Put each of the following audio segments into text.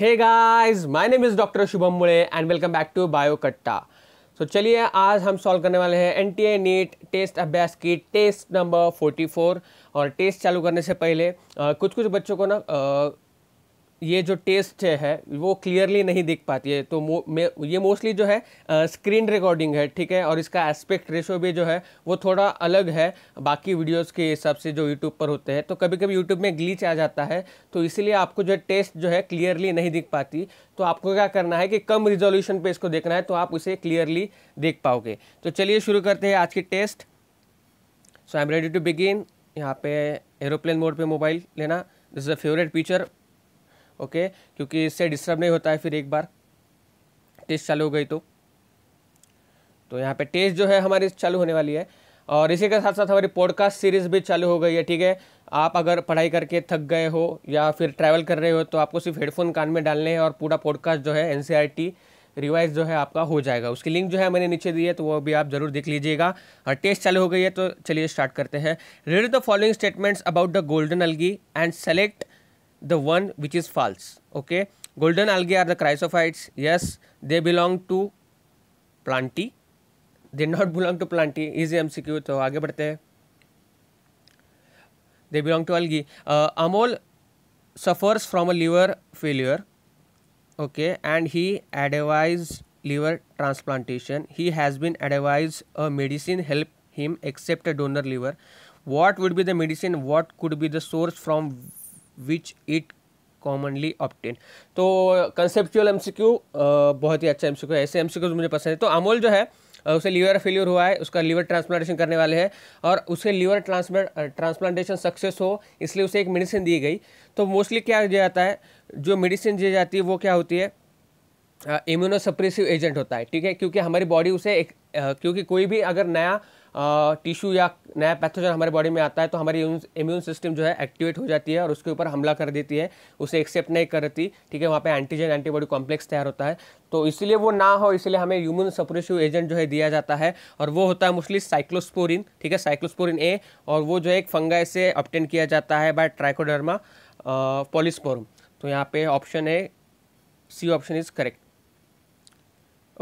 Hey guys my name is doctor Shubham Mude and welcome back to bio Katta so चलिए आज हम सॉल्व करने वाले हैं N T A NEET test अभ्यास की टेस्ट नंबर 44 और टेस्ट चालू करने से पहले आ, कुछ कुछ बच्चों को ना आ, ये जो टेस्ट है वो क्लियरली नहीं दिख पाती है तो मो, ये मोस्टली जो है स्क्रीन रिकॉर्डिंग है ठीक है और इसका एस्पेक्ट रेशो भी जो है वो थोड़ा अलग है बाकी वीडियोस के हिसाब से जो यूट्यूब पर होते हैं तो कभी कभी यूट्यूब में ग्लीच आ जाता है तो इसीलिए आपको जो टेस्ट जो है क्लियरली नहीं दिख पाती तो आपको क्या करना है कि कम रिजोल्यूशन पर इसको देखना है तो आप उसे क्लियरली देख पाओगे तो चलिए शुरू करते हैं आज की test so I am ready to begin यहाँ पे एरोप्लेन मोड पर मोबाइल लेना this is a favourite feature okay क्योंकि इससे डिस्टर्ब नहीं होता है फिर एक बार टेस्ट चालू हो गई तो तो यहाँ पे टेस्ट जो है हमारी चालू होने वाली है और इसी के साथ साथ हमारी पॉडकास्ट सीरीज़ भी चालू हो गई है ठीक है आप अगर पढ़ाई करके थक गए हो या फिर ट्रैवल कर रहे हो तो आपको सिर्फ हेडफोन कान में डालने हैं और पूरा पॉडकास्ट जो है एन रिवाइज e जो है आपका हो जाएगा उसकी लिंक जो है मैंने नीचे दी है तो वो भी आप जरूर देख लीजिएगा और टेस्ट चालू हो गई है तो चलिए स्टार्ट करते हैं read the following statements about the golden algae and select the one which is false. Okay. Golden algae are the chrysophytes. Yes, they belong to plantae. They not belong to plantae. Easy MCQ. So, आगे बढ़ते हैं. They belong to algae. Uh, Amol suffers from a liver failure. Okay, and he advised liver transplantation. He has been advised a medicine help him accept a donor liver. What would be the medicine? What could be the source from which it commonly obtained तो conceptual Q बहुत ही अच्छा Q है ऐसे Q मुझे पसंद है तो अमोल जो है उसे लीवर फेल्यूर हुआ है उसका लीवर ट्रांसप्लांटेशन करने वाले हैं और उसे लीवर ट्रांसप्लांटेशन सक्सेस हो इसलिए उसे एक मेडिसिन दी गई तो मोस्टली क्या दिया जाता है जो मेडिसिन दी जाती है वो क्या होती है इम्यूनोसप्रेसिव एजेंट होता है ठीक है क्योंकि हमारी बॉडी उसे एक क्योंकि कोई भी अगर नया टिश्यू या नया पैथोजन हमारे बॉडी में आता है तो हमारी इम्यून सिस्टम जो है एक्टिवेट हो जाती है और उसके ऊपर हमला कर देती है उसे एक्सेप्ट नहीं करती ठीक है वहाँ पे एंटीजन एंटीबॉडी कॉम्प्लेक्स तैयार होता है तो इसलिए वो ना हो इसलिए हमें ह्यूमन सप्रेसिव एजेंट जो है दिया जाता है और वो होता है मोस्टली साइक्लोस्पोरिन ठीक है साइक्लोस्पोरिन ए और वो जो है एक फंगा से ऑप्टेन किया जाता है बाय ट्राइकोडर्मा पॉलिस्पोरम तो यहाँ पे ऑप्शन है C option is correct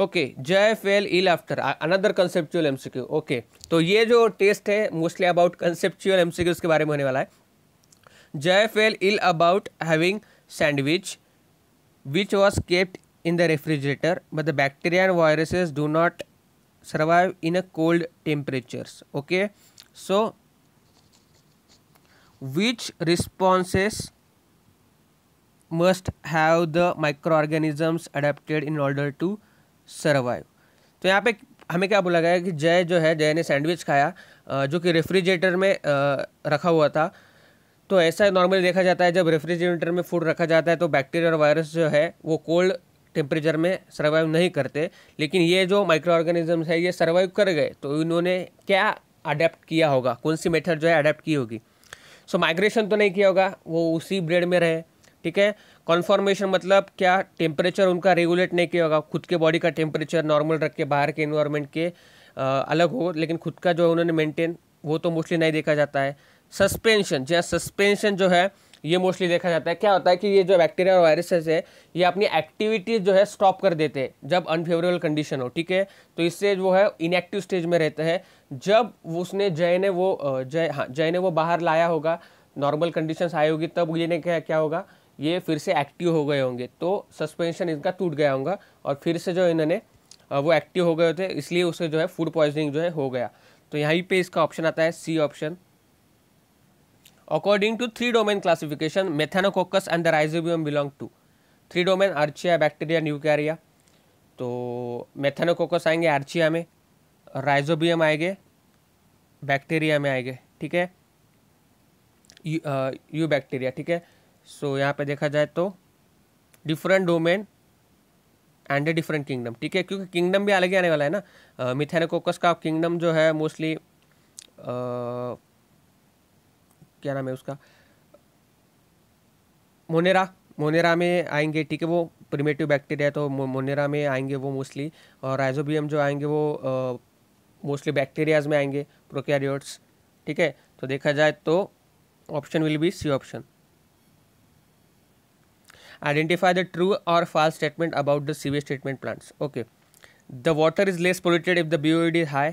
okay Jay fell ill after another conceptual MCQ okay तो ये जो टेस्ट है मोस्टली अबाउट कंसेप्चुअल एमसीक्यूज के बारे में होने वाला है Jay fell ill about having sandwich which was kept in the refrigerator but the bacteria and viruses do not survive in a cold temperatures okay so which responses must have the micro organisms adapted in order to survive तो यहाँ पे हमें क्या बोला गया कि जय जो है जय ने सैंडविच खाया जो कि रेफ्रिजरेटर में रखा हुआ था तो ऐसा नॉर्मली देखा जाता है जब रेफ्रिजरेटर में फूड रखा जाता है तो बैक्टीरिया और वायरस जो है वो कोल्ड टेम्परेचर में सर्वाइव नहीं करते लेकिन ये जो माइक्रो ऑर्गेनिजम्स है ये सर्वाइव कर गए तो इन्होंने क्या अडेप्ट किया होगा कौन सी मेथड जो है अडेप्ट की होगी सो माइग्रेशन तो नहीं किया होगा वो उसी ब्रेड में रहे ठीक है कॉन्फॉर्मेशन मतलब क्या टेम्परेचर उनका रेगुलेट नहीं किया होगा खुद के बॉडी का टेम्परेचर नॉर्मल रख के बाहर के इन्वायरमेंट के आ, अलग हो लेकिन खुद का जो है उन्होंने मेंटेन वो तो मोस्टली नहीं देखा जाता है सस्पेंशन या सस्पेंशन जो है ये मोस्टली देखा जाता है क्या होता है कि ये जो बैक्टीरिया और वायरसेस है ये अपनी एक्टिविटीज़ जो है स्टॉप कर देते हैं जब अनफेवरेबल कंडीशन हो ठीक है तो इससे जो है इनएक्टिव स्टेज में रहते हैं जब उसने जय ने वो जय हाँ जय ने वो बाहर लाया होगा नॉर्मल कंडीशंस आए होगी तब ये ने क्या क्या होगा ये फिर से एक्टिव हो गए होंगे तो सस्पेंशन इनका टूट गया होगा और फिर से जो इन्होंने वो एक्टिव हो गए थे इसलिए उसे जो है फूड पॉइजनिंग जो है हो गया तो यहीं पे इसका ऑप्शन आता है C option according to three domain classification Methanococcus and the Rhizobium belong to three domain Archaea bacteria Eukarya तो मेथानोकोकस आएंगे आर्चिया में राइजोबियम आएंगे बैक्टीरिया में आएंगे ठीक है यू बैक्टीरिया ठीक है सो so, यहाँ पे देखा जाए तो different domain and a different kingdom ठीक है क्योंकि किंगडम भी अलग ही आने वाला है ना मिथेनाकोकस का किंगडम जो है मोस्टली क्या नाम है उसका मोनेरा मोनेरा में आएंगे ठीक है वो प्रिमेटिव बैक्टीरिया तो मोनेरा में आएंगे वो मोस्टली और राइजोबियम जो आएंगे वो मोस्टली बैक्टीरियाज में आएंगे प्रोकैरियोट्स ठीक है तो देखा जाए तो option will be C option the true और or statement about the the treatment plants okay the water is less polluted if the B BOD D high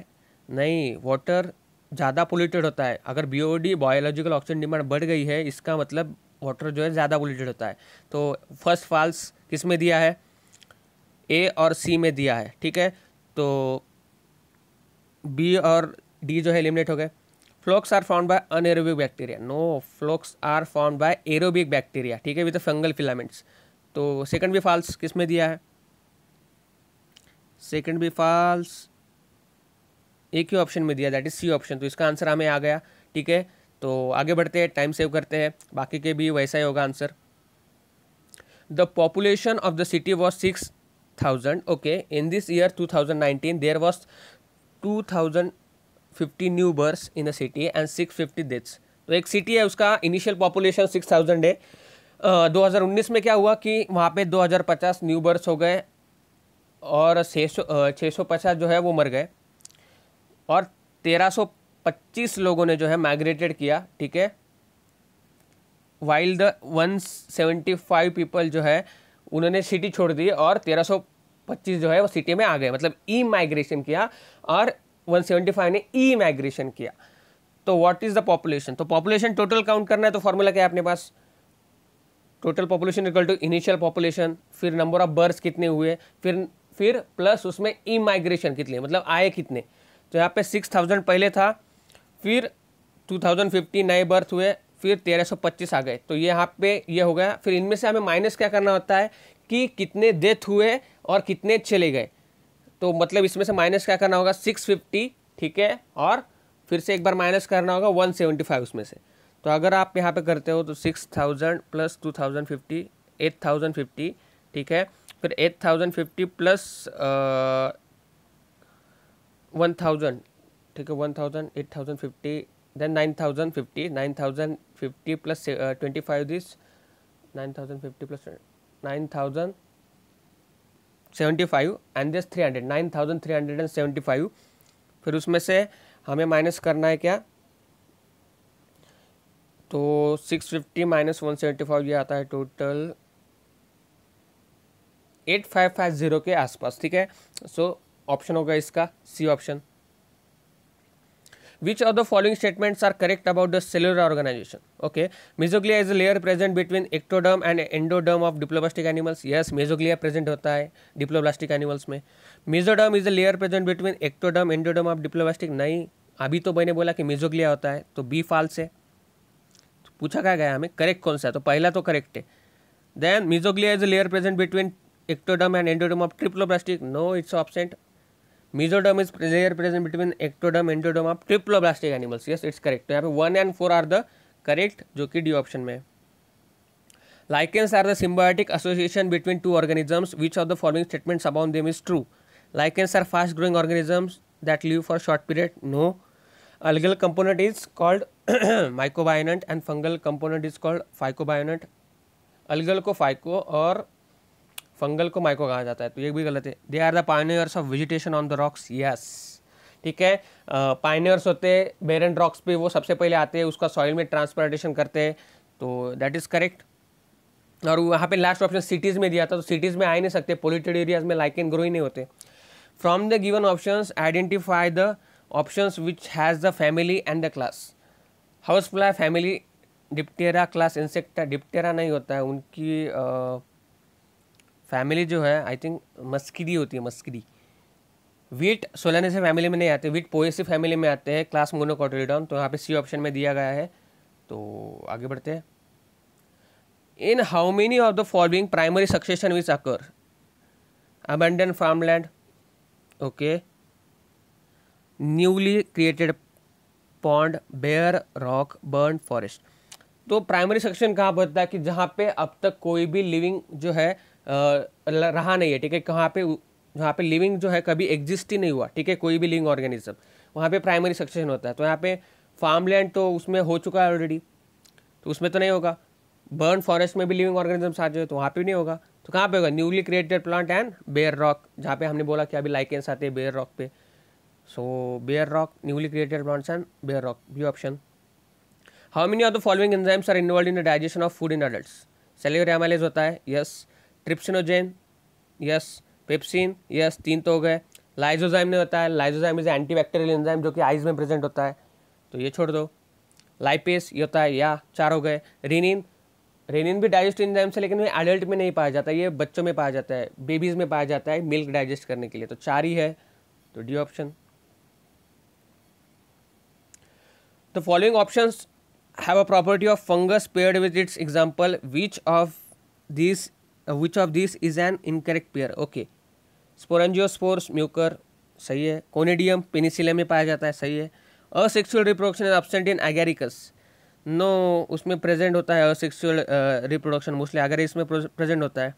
नहीं वाटर ज़्यादा पोल्यूटेड होता है अगर B D biological oxygen demand बढ़ गई है इसका मतलब वाटर जो है ज़्यादा पोल्यूटेड होता है तो फर्स्ट फॉल्स किस में दिया है ए और सी में दिया है ठीक है तो बी और डी जो है एलिमिनेट हो गए flocs are form by anaerobic bacteria no flocs are form by aerobic bacteria ठीक है विद फंगल फिलामेंट्स तो सेकंड भी फॉल्स किस में दिया है सेकंड भी फॉल्स एक ही ऑप्शन में दिया दैट इज सी ऑप्शन तो इसका आंसर हमें आ गया ठीक है तो आगे बढ़ते हैं टाइम सेव करते हैं बाकी के भी वैसा ही होगा answer the population of the city was six thousand okay in this year two thousand nineteen there was two thousand fifty new births in the city and six fifty deaths तो एक सिटी है उसका initial population six thousand है दो हज़ार उन्नीस में क्या हुआ कि वहाँ पे दो हज़ार पचास न्यू बर्स हो गए और छः सौ छः सौ पचास जो है वो मर गए और तेरह सौ पच्चीस लोगों ने जो है माइग्रेटेड किया ठीक है while the one seventy five people जो है उन्होंने सिटी छोड़ दी और तेरह सौ पच्चीस जो है वो सिटी में आ गए मतलब ई माइग्रेशन किया और वन सेवेंटी फाइव ने ई माइग्रेशन किया तो व्हाट इज द पॉपुलेशन तो पॉपुलेशन टोटल काउंट करना है तो फॉर्मूला क्या है अपने पास total population equal to initial population फिर नंबर ऑफ बर्थ कितने हुए फिर फिर प्लस उसमें ई माइग्रेशन कितने मतलब आए कितने तो यहाँ पे सिक्स थाउजेंड पहले था फिर टू थाउजेंड फिफ्टी नए बर्थ हुए फिर तेरह सौ पच्चीस आ गए तो ये यहाँ पे ये हो गया फिर इनमें से हमें माइनस क्या करना होता है कि कितने डेथ हुए और कितने चले गए तो मतलब इसमें से माइनस क्या करना होगा सिक्स फिफ्टी ठीक है और फिर से एक बार माइनस करना होगा वन सेवेंटी फाइव उसमें से तो अगर आप यहाँ पे करते हो तो six thousand plus two thousand fifty eight thousand fifty ठीक है फिर eight thousand fifty plus one thousand ठीक है one thousand eight thousand fifty then nine thousand fifty nine thousand fifty plus twenty five this nine thousand fifty plus nine thousand seventy five and this three hundred nine thousand three hundred and seventy five फिर उसमें से हमें minus करना है क्या तो six fifty minus one seventy five ये आता है total eight five five zero के आसपास ठीक है सो ऑप्शन होगा इसका C option which of the following statements are correct about the cellular organization okay mesoglia is a layer present between ectoderm and endoderm of diploblastic animals yes mesoglia present hota hai diploblastic animals में mesoderm is a layer present between ectoderm endoderm of diploblastic नहीं अभी तो मैंने बोला कि mesoglea होता है तो बी फाल्स है तो पूछा क्या गया हमें करेक्ट कौन सा है तो पहला तो करेक्ट है then mesoglea is a layer present between ectoderm and endoderm of triploblastic no it's absent mesoderm is layer present between ectoderm endoderm of triploblastic animals yes it's correct यहाँ पे one and four are the correct जो कि D option में lichens are the symbiotic association between two organisms which are the following statements about them is true lichens are fast growing organisms that live for short period no algal component is called mycobiont and fungal component is called phycobiont algal को phyco और fungal को myco कहा जाता है तो ये भी गलत है they are the pioneers of vegetation on the rocks yes ठीक है पाइनियर्स होते हैं बेरन रॉक्स पे वो सबसे पहले आते हैं उसका सॉइल में ट्रांसप्लांटेशन करते हैं तो दैट इज़ करेक्ट और वहाँ पे लास्ट ऑप्शन सिटीज़ में दिया था तो सिटीज़ में आ ही नहीं सकते पोल्यूटेड एरियाज में लाइक एंड ग्रो ही नहीं होते from the given option identify the option which has the family and the class house fly family Diptera class Insecta Diptera नहीं होता है उनकी uh, फैमिली जो है आई थिंक मस्किरी होती है मस्किरी वीट सोलाने से फैमिली में नहीं आते वीट पोएसी फैमिली में आते हैं क्लास मोनोकॉटोलिडॉन तो यहाँ पे सी ऑप्शन में दिया गया है तो आगे बढ़ते हैं in how many of the following primary succession which occur abandon farmland okay newly created pond bare rock burn forest तो प्राइमरी सक्सेशन कहाँ पर है कि जहाँ पे अब तक कोई भी लिविंग जो है रहा नहीं है ठीक है कहाँ पे वहाँ पे लिविंग जो है कभी एग्जिस्ट ही नहीं हुआ ठीक है कोई भी लिविंग ऑर्गेनिज्म वहाँ पे प्राइमरी सक्सेशन होता है तो यहाँ पे फार्म लैंड तो उसमें हो चुका है ऑलरेडी तो उसमें तो नहीं होगा बर्न फॉरेस्ट में भी लिविंग ऑर्गेनिजम्स आ जाए तो वहाँ पे भी नहीं होगा तो कहाँ पे होगा newly created plant and bare rock जहाँ पे हमने बोला कि अभी लाइकेंस आते हैं बेयर रॉक पे so bare rock newly created plants and bare rock B option how many of the following enzymes are involve in the digestion of food in adult salivary amylase होता है yes yes. Trypsinogen yes pepsin yes तीन तो हो गए lysozyme ने बताया lysozyme is anti enzyme जो कि आइज में प्रेजेंट होता है तो ये छोड़ दो लाइपेस ये होता है या चार हो गए रेनिन रेनिन भी डाइजेस्ट एंजाइम से लेकिन एडल्ट में नहीं पाया जाता ये बच्चों में पाया जाता है बेबीज़ में पाया जाता है मिल्क डाइजेस्ट करने के लिए तो चार ही है तो D option the following option have a property of fungus paired with its example which of this uh, which of these is an incorrect pair okay spores Mucor सही है कोनेडियम पेनिसिलियम में पाया जाता है सही है asexual reproduction is absent in Agaricus no उसमें present होता है असेक्सुअल रिप्रोडक्शन मोस्टली अगर इसमें प्रेजेंट होता है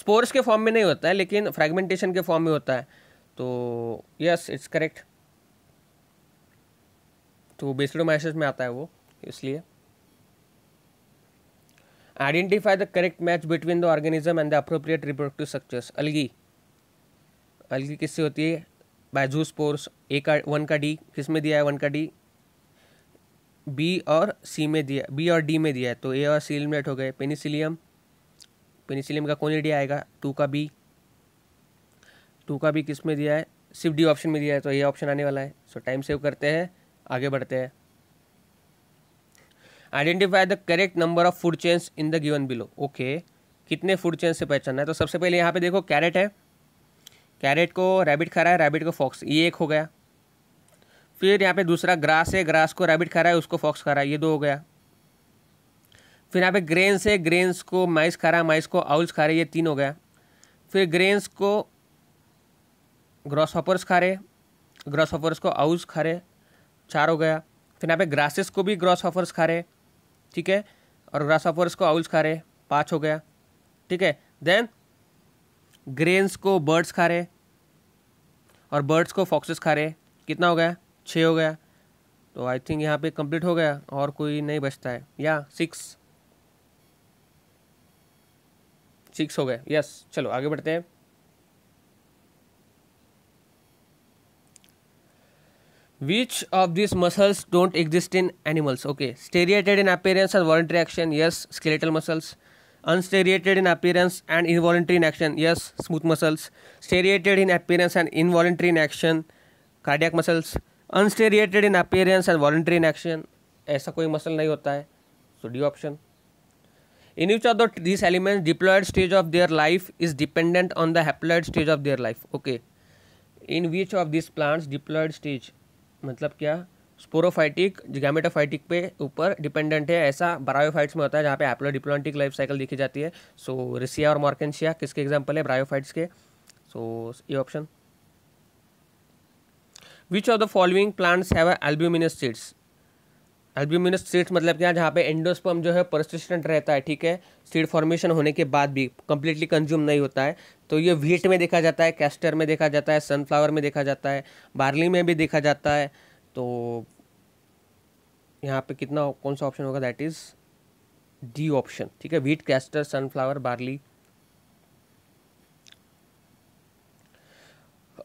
स्पोर्स के फॉर्म में नहीं होता है लेकिन फ्रेगमेंटेशन के फॉर्म में होता है तो यस इट्स करेक्ट तो बेसडोमाइसिस में आता है वो इसलिए Identify the correct match between the organism and the appropriate reproductive structures. अलगी अलगी किससे होती है बाजू पोर्स ए का वन का डी किस में दिया है वन का डी बी और सी में दिया बी और डी में दिया है तो ए और सी एलिमिनेट हो गए पेनिसिलियम पेनिसिलियम का कौन ए डी आएगा टू का बी टू का बी किस में दिया है सिर्फ डी ऑप्शन में दिया है तो ये ऑप्शन आने वाला है सो टाइम सेव करते हैं आगे बढ़ते हैं identify the correct number of food chains in the given below okay कितने फूड चेंस से पहचानना है तो सबसे पहले यहाँ पे देखो कैरेट है कैरेट को रैबिट खा रहा है रैबिट को फॉक्स ये एक हो गया फिर यहाँ पे दूसरा ग्रास है ग्रास को रैबिट खा रहा है उसको फॉक्स खा रहा है ये दो हो गया फिर यहाँ पे ग्रेन्स है ग्रेन्स को माइस खा रहा है माइस को आउल्स खा रहे ये तीन हो गया फिर ग्रेन्स को ग्रॉस हॉपर्स खा रहे ग्रॉस हॉपर्स को आउल्स खा रहे चार हो गया फिर यहाँ पे ग्रासेस को भी ग्रॉस हॉपर्स खा रहे ठीक है और ग्रासाफर्स को आउल्स खा रहे पाँच हो गया ठीक है देन ग्रेन्स को बर्ड्स खा रहे और बर्ड्स को फॉक्सेस खा रहे कितना हो गया छः हो गया तो आई थिंक यहाँ पे कंप्लीट हो गया और कोई नहीं बचता है या सिक्स सिक्स हो गए यस चलो आगे बढ़ते हैं which of these muscles don't exist in animals okay stereated in appearance and voluntary action yes skeletal muscles unstereated in appearance and involuntary in action yes smooth muscles stereated in appearance and involuntary in action cardiac muscles unstereated in appearance and voluntary in action ऐसा कोई muscle नहीं होता है so D option. In each of the, these elements, diploid stage of their life is dependent on the haploid stage of their life. Okay. In which of these plants diploid stage मतलब क्या sporophytic gametophytic पे ऊपर dependent है ऐसा bryophytes में होता है जहाँ पे एप्लोडिप्लोटिक लाइफ साइकिल देखी जाती है सो so, रिसिया और मॉर्केशिया किसके एग्जाम्पल है ब्रायोफाइट्स के सो so, ये option which of the following plants have albuminous seeds albuminous seeds मतलब क्या जहाँ पे एंडोस्पर्म जो है परसिस्टेंट रहता है ठीक है सीड फॉर्मेशन होने के बाद भी कंप्लीटली कंज्यूम नहीं होता है तो ये व्हीट में देखा जाता है कैस्टर में देखा जाता है सनफ्लावर में देखा जाता है बार्ली में भी देखा जाता है तो यहाँ पे कितना कौन सा ऑप्शन होगा दैट इज़ डी ऑप्शन ठीक है wheat castor sunflower barley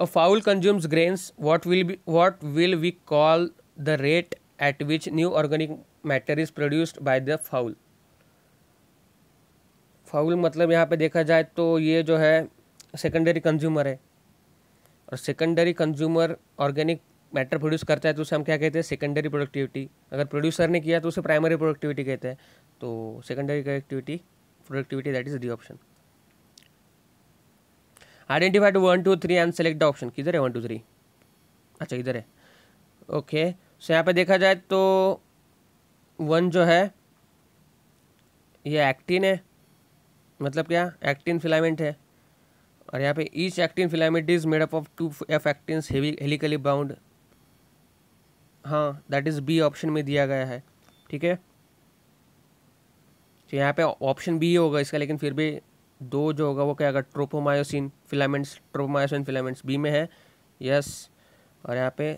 fowl consumes grains what will be what will we call the rate at which new organic matter is produced by the fowl fowl मतलब यहाँ पे देखा जाए तो ये जो है सेकेंडरी कंज्यूमर है और secondary consumer organic matter produce करता है तो उसे हम क्या कहते हैं सेकेंडरी प्रोडक्टिविटी अगर प्रोड्यूसर ने किया तो उसे प्राइमरी प्रोडक्टिविटी कहते हैं तो secondary productivity productivity that is D option identified one two three and select the option किधर है वन टू थ्री अच्छा इधर है ओके okay. सो यहाँ पे देखा जाए तो वन जो है ये एक्टिन है मतलब क्या एक्टिन फिलामेंट है और यहाँ पे each actin filament is made up of two F actin helically bound हाँ दैट इज़ बी ऑप्शन में दिया गया है ठीक है तो यहाँ पे ऑप्शन बी होगा इसका लेकिन फिर भी दो जो होगा वो क्या अगर tropomyosin filaments tropomyosin filaments B में है यस और यहाँ पे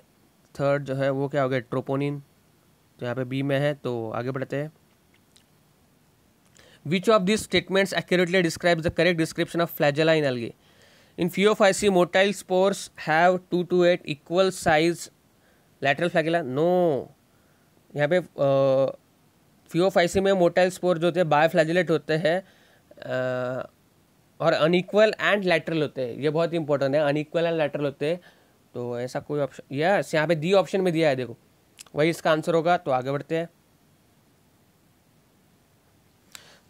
थर्ड जो है वो क्या हो गया ट्रोपोनिन तो यहाँ पे बी में है तो आगे बढ़ते हैं which of this statements accurately describes the correct description of flagella in algae in Phaeophyceae motile spores have two to eight equal size lateral flagella no यहाँ पे फियोफाइसी में मोटाइल स्पोर जो होते हैं बायोफ्लैजलेट होते हैं और अनईक्वल एंड लैटरल होते हैं ये बहुत इंपॉर्टेंट है अनइक्वल एंड लैटरल होते हैं तो ऐसा कोई ऑप्शन यस यहाँ पे दी ऑप्शन में दिया है देखो वही इसका आंसर होगा तो आगे बढ़ते हैं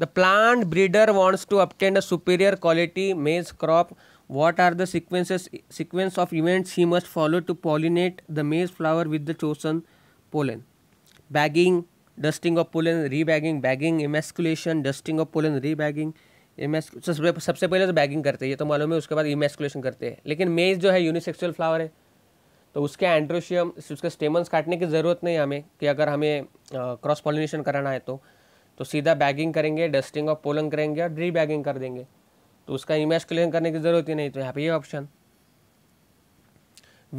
the plant breeder wants to obtain a superior quality maize crop what are the sequences sequence of events he must follow to pollinate the maize flower with the chosen pollen bagging dusting of pollen rebagging bagging emasculation dusting of pollen rebagging सबसे पहले तो bagging करते हैं ये तो मालूम है उसके बाद इमेस्कुलेशन करते हैं लेकिन मेज जो है यूनिसेक्सुअल फ्लावर है तो उसके एंड्रोशियम उसके स्टेमन्स काटने की ज़रूरत नहीं है हमें कि अगर हमें क्रॉस पॉलिनेशन कराना है तो तो सीधा बैगिंग करेंगे डस्टिंग ऑफ पोलन करेंगे और ड्री बैगिंग कर देंगे तो उसका इमेस्कुलेशन करने की ज़रूरत ही नहीं तो यहाँ पे ये option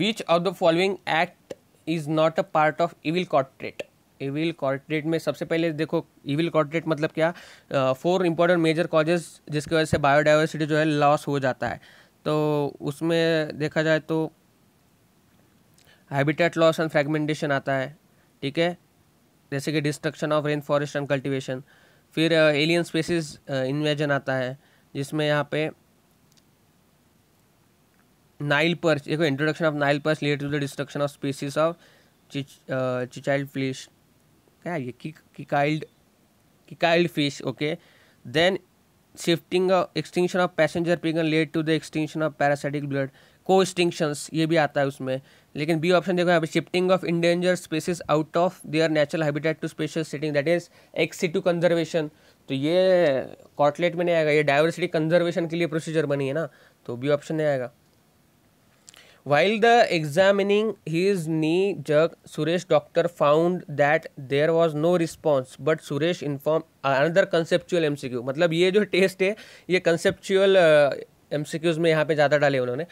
which of the following act is not a part of evil quartet evil quartet में सबसे पहले देखो इविल कॉर्पोरेट मतलब क्या फोर इंपॉर्टेंट मेजर कॉजेज जिसकी वजह से बायोडाइवर्सिटी जो है लॉस हो जाता है तो उसमें देखा जाए तो हैबिटेट लॉस एंड फ्रेगमेंटेशन आता है ठीक है जैसे कि destruction of rain forest and cultivation फिर एलियन स्पेसिस इन्वेजन आता है जिसमें यहाँ पे नाइल पर्च देखो introduction of Nile perch lead to the destruction of species of cichlid fish क्या ये cichlid cichlid fish okay then shifting extinction of passenger pigeon led to the extinction of parasitic blood coextinctions ये भी आता है उसमें लेकिन B option देखो यहाँ पे shifting of endangered species out of their natural habitat to special setting that is ex situ conservation तो ये कॉटलेट में नहीं आएगा ये डाइवर्सिटी कंजर्वेशन के लिए प्रोसीजर बनी है ना तो बी ऑप्शन नहीं आएगा the examining his knee jerk Suresh doctor found that found was no response but Suresh inform another conceptual M C Q मतलब ये जो टेस्ट है ये कंसेप्चुअल एम सी क्यूज में यहाँ पर ज़्यादा डाले उन्होंने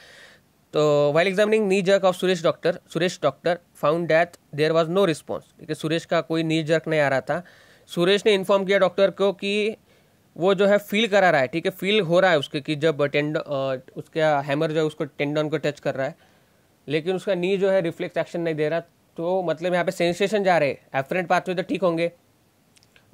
तो while examining knee jerk of Suresh doctor Suresh doctor found that there was no response ठीक है सुरेश का कोई नी जर्क नहीं आ रहा था सुरेश ने इन्फॉर्म किया डॉक्टर को कि वो जो है फील करा रहा है ठीक है फील हो रहा है उसके कि जब टेंड उसका हैमर जो है उसको टेंडन को टच कर रहा है लेकिन उसका नी जो है रिफ्लेक्स एक्शन नहीं दे रहा तो मतलब यहाँ पे सेंसेशन जा रहे हैं एफरेंट पाथवे तो ठीक होंगे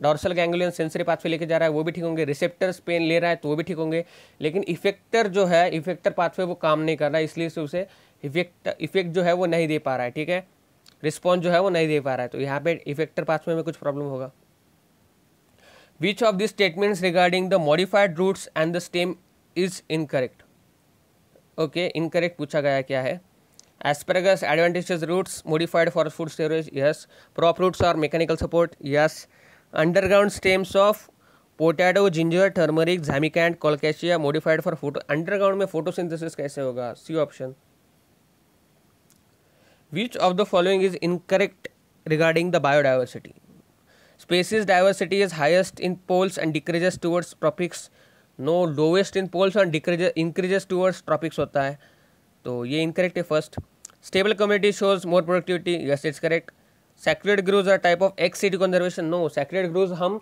डॉर्सल गैंगुलियन सेंसरी पाथवे लेके जा रहा है वो भी ठीक होंगे रिसेप्टर्स पेन ले रहा है तो वो भी ठीक होंगे लेकिन इफेक्टर जो है इफेक्टर पाथवे वो काम नहीं कर रहा है इसलिए से उसे इफेक्ट इफेक्ट जो है वो नहीं दे पा रहा है ठीक है रिस्पॉन्स जो है वो नहीं दे पा रहा है तो यहाँ पे इफेक्टर पाथवे में कुछ प्रॉब्लम होगा Which of these statements regarding the modified roots and the stem is incorrect? Okay, incorrect पूछा गया क्या है Asparagus advantageous roots modified for food storage yes. Prop roots are mechanical support yes. Underground stems of potato ginger turmeric zamikand colocasia modified for photo underground में photosynthesis कैसे होगा C option which of the following is incorrect regarding the biodiversity species diversity is highest in poles and decreases towards tropics no lowest in poles and increases towards tropics होता है तो ये incorrect है first stable community shows more productivity yes it's correct sacred groves are type of ex situ conservation no sacred groves हम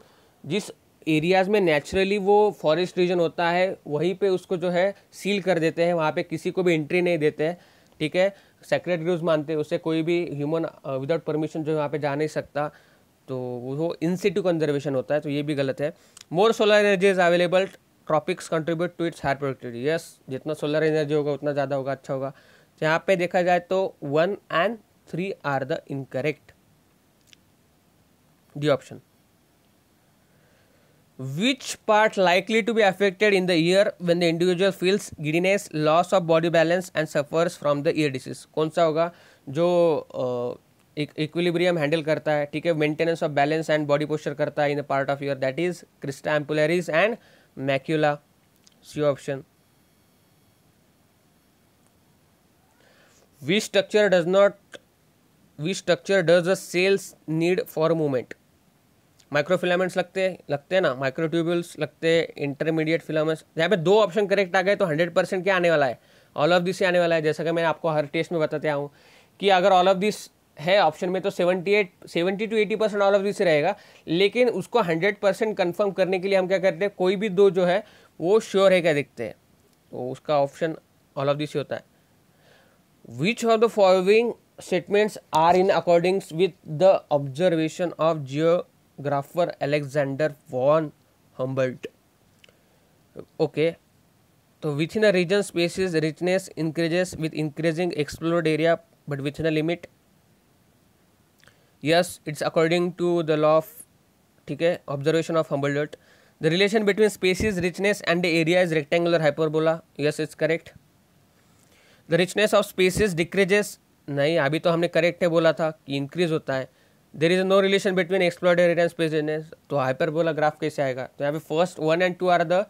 जिस areas में naturally वो forest region होता है वहीं पे उसको जो है सील कर देते हैं वहाँ पे किसी को भी एंट्री नहीं देते हैं ठीक है सेक्रेड ग्रूज मानते हैं उसे कोई भी ह्यूमन विदाउट परमिशन जो है वहाँ पर जा नहीं सकता तो वो इन सीटू कंजर्वेशन होता है तो ये भी गलत है more solar energy is available tropics contribute to its higher productivity yes जितना सोलर एनर्जी होगा उतना ज़्यादा होगा अच्छा होगा तो यहाँ पे देखा जाए तो one and three are the incorrect D option which part likely to be affected in the ear when the individual feels giddiness loss of body balance and suffers from the ear disease कौन सा होगा जो equilibrium handle करता है ठीक है maintenance of balance and body posture करता है in the part of your that is crista ampullaris and macula C option which structure does not which structure does the cells need for movement microfilaments लगते लगते हैं ना microtubules लगते हैं intermediate filaments यहाँ पे दो ऑप्शन करेक्ट आ गए तो हंड्रेड परसेंट क्या आने वाला है ऑल ऑफ दिस आने वाला है जैसा कि मैं आपको हर टेस्ट में बताते आऊँ कि अगर ऑल ऑफ दिस है ऑप्शन में तो 78 70 to 80 percent all of this रहेगा लेकिन उसको 100 परसेंट कन्फर्म करने के लिए हम क्या करते हैं कोई भी दो जो है वो श्योर है क्या देखते हैं तो उसका ऑप्शन ऑल ऑफ दिस होता है which of the following statements are in accordings with the observation of geographer Alexander von Humboldt okay तो within a region species richness increases with increasing explored area but within a limit yes it's according to the law of ठीक है observation of Humboldt the relation between species richness and the area is rectangular hyperbola yes it's correct the richness of species decreases नहीं अभी तो हमने correct है बोला था कि इंक्रीज होता है there is no relation between explored area and speciesness तो हाइपरबोला ग्राफ कैसे आएगा तो यहाँ पे first one and two are the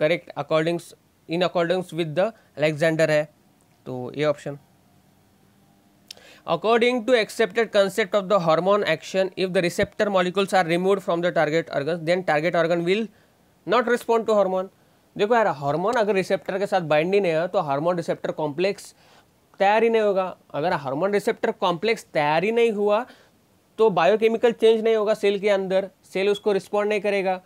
correct accordings in accordings with the Alexander है तो ये option According to accepted concept of the hormone action, if the receptor molecules are removed from the target organ then target organ will not respond to hormone. देखो यार hormone अगर receptor के साथ bind ही नहीं है तो हार्मोन रिसेप्टर कॉम्प्लेक्स तैयार ही नहीं होगा अगर हार्मोन रिसेप्टर कॉम्प्लेक्स तैयार ही नहीं हुआ तो बायोकेमिकल चेंज नहीं होगा सेल के अंदर सेल उसको रिस्पॉन्ड नहीं करेगा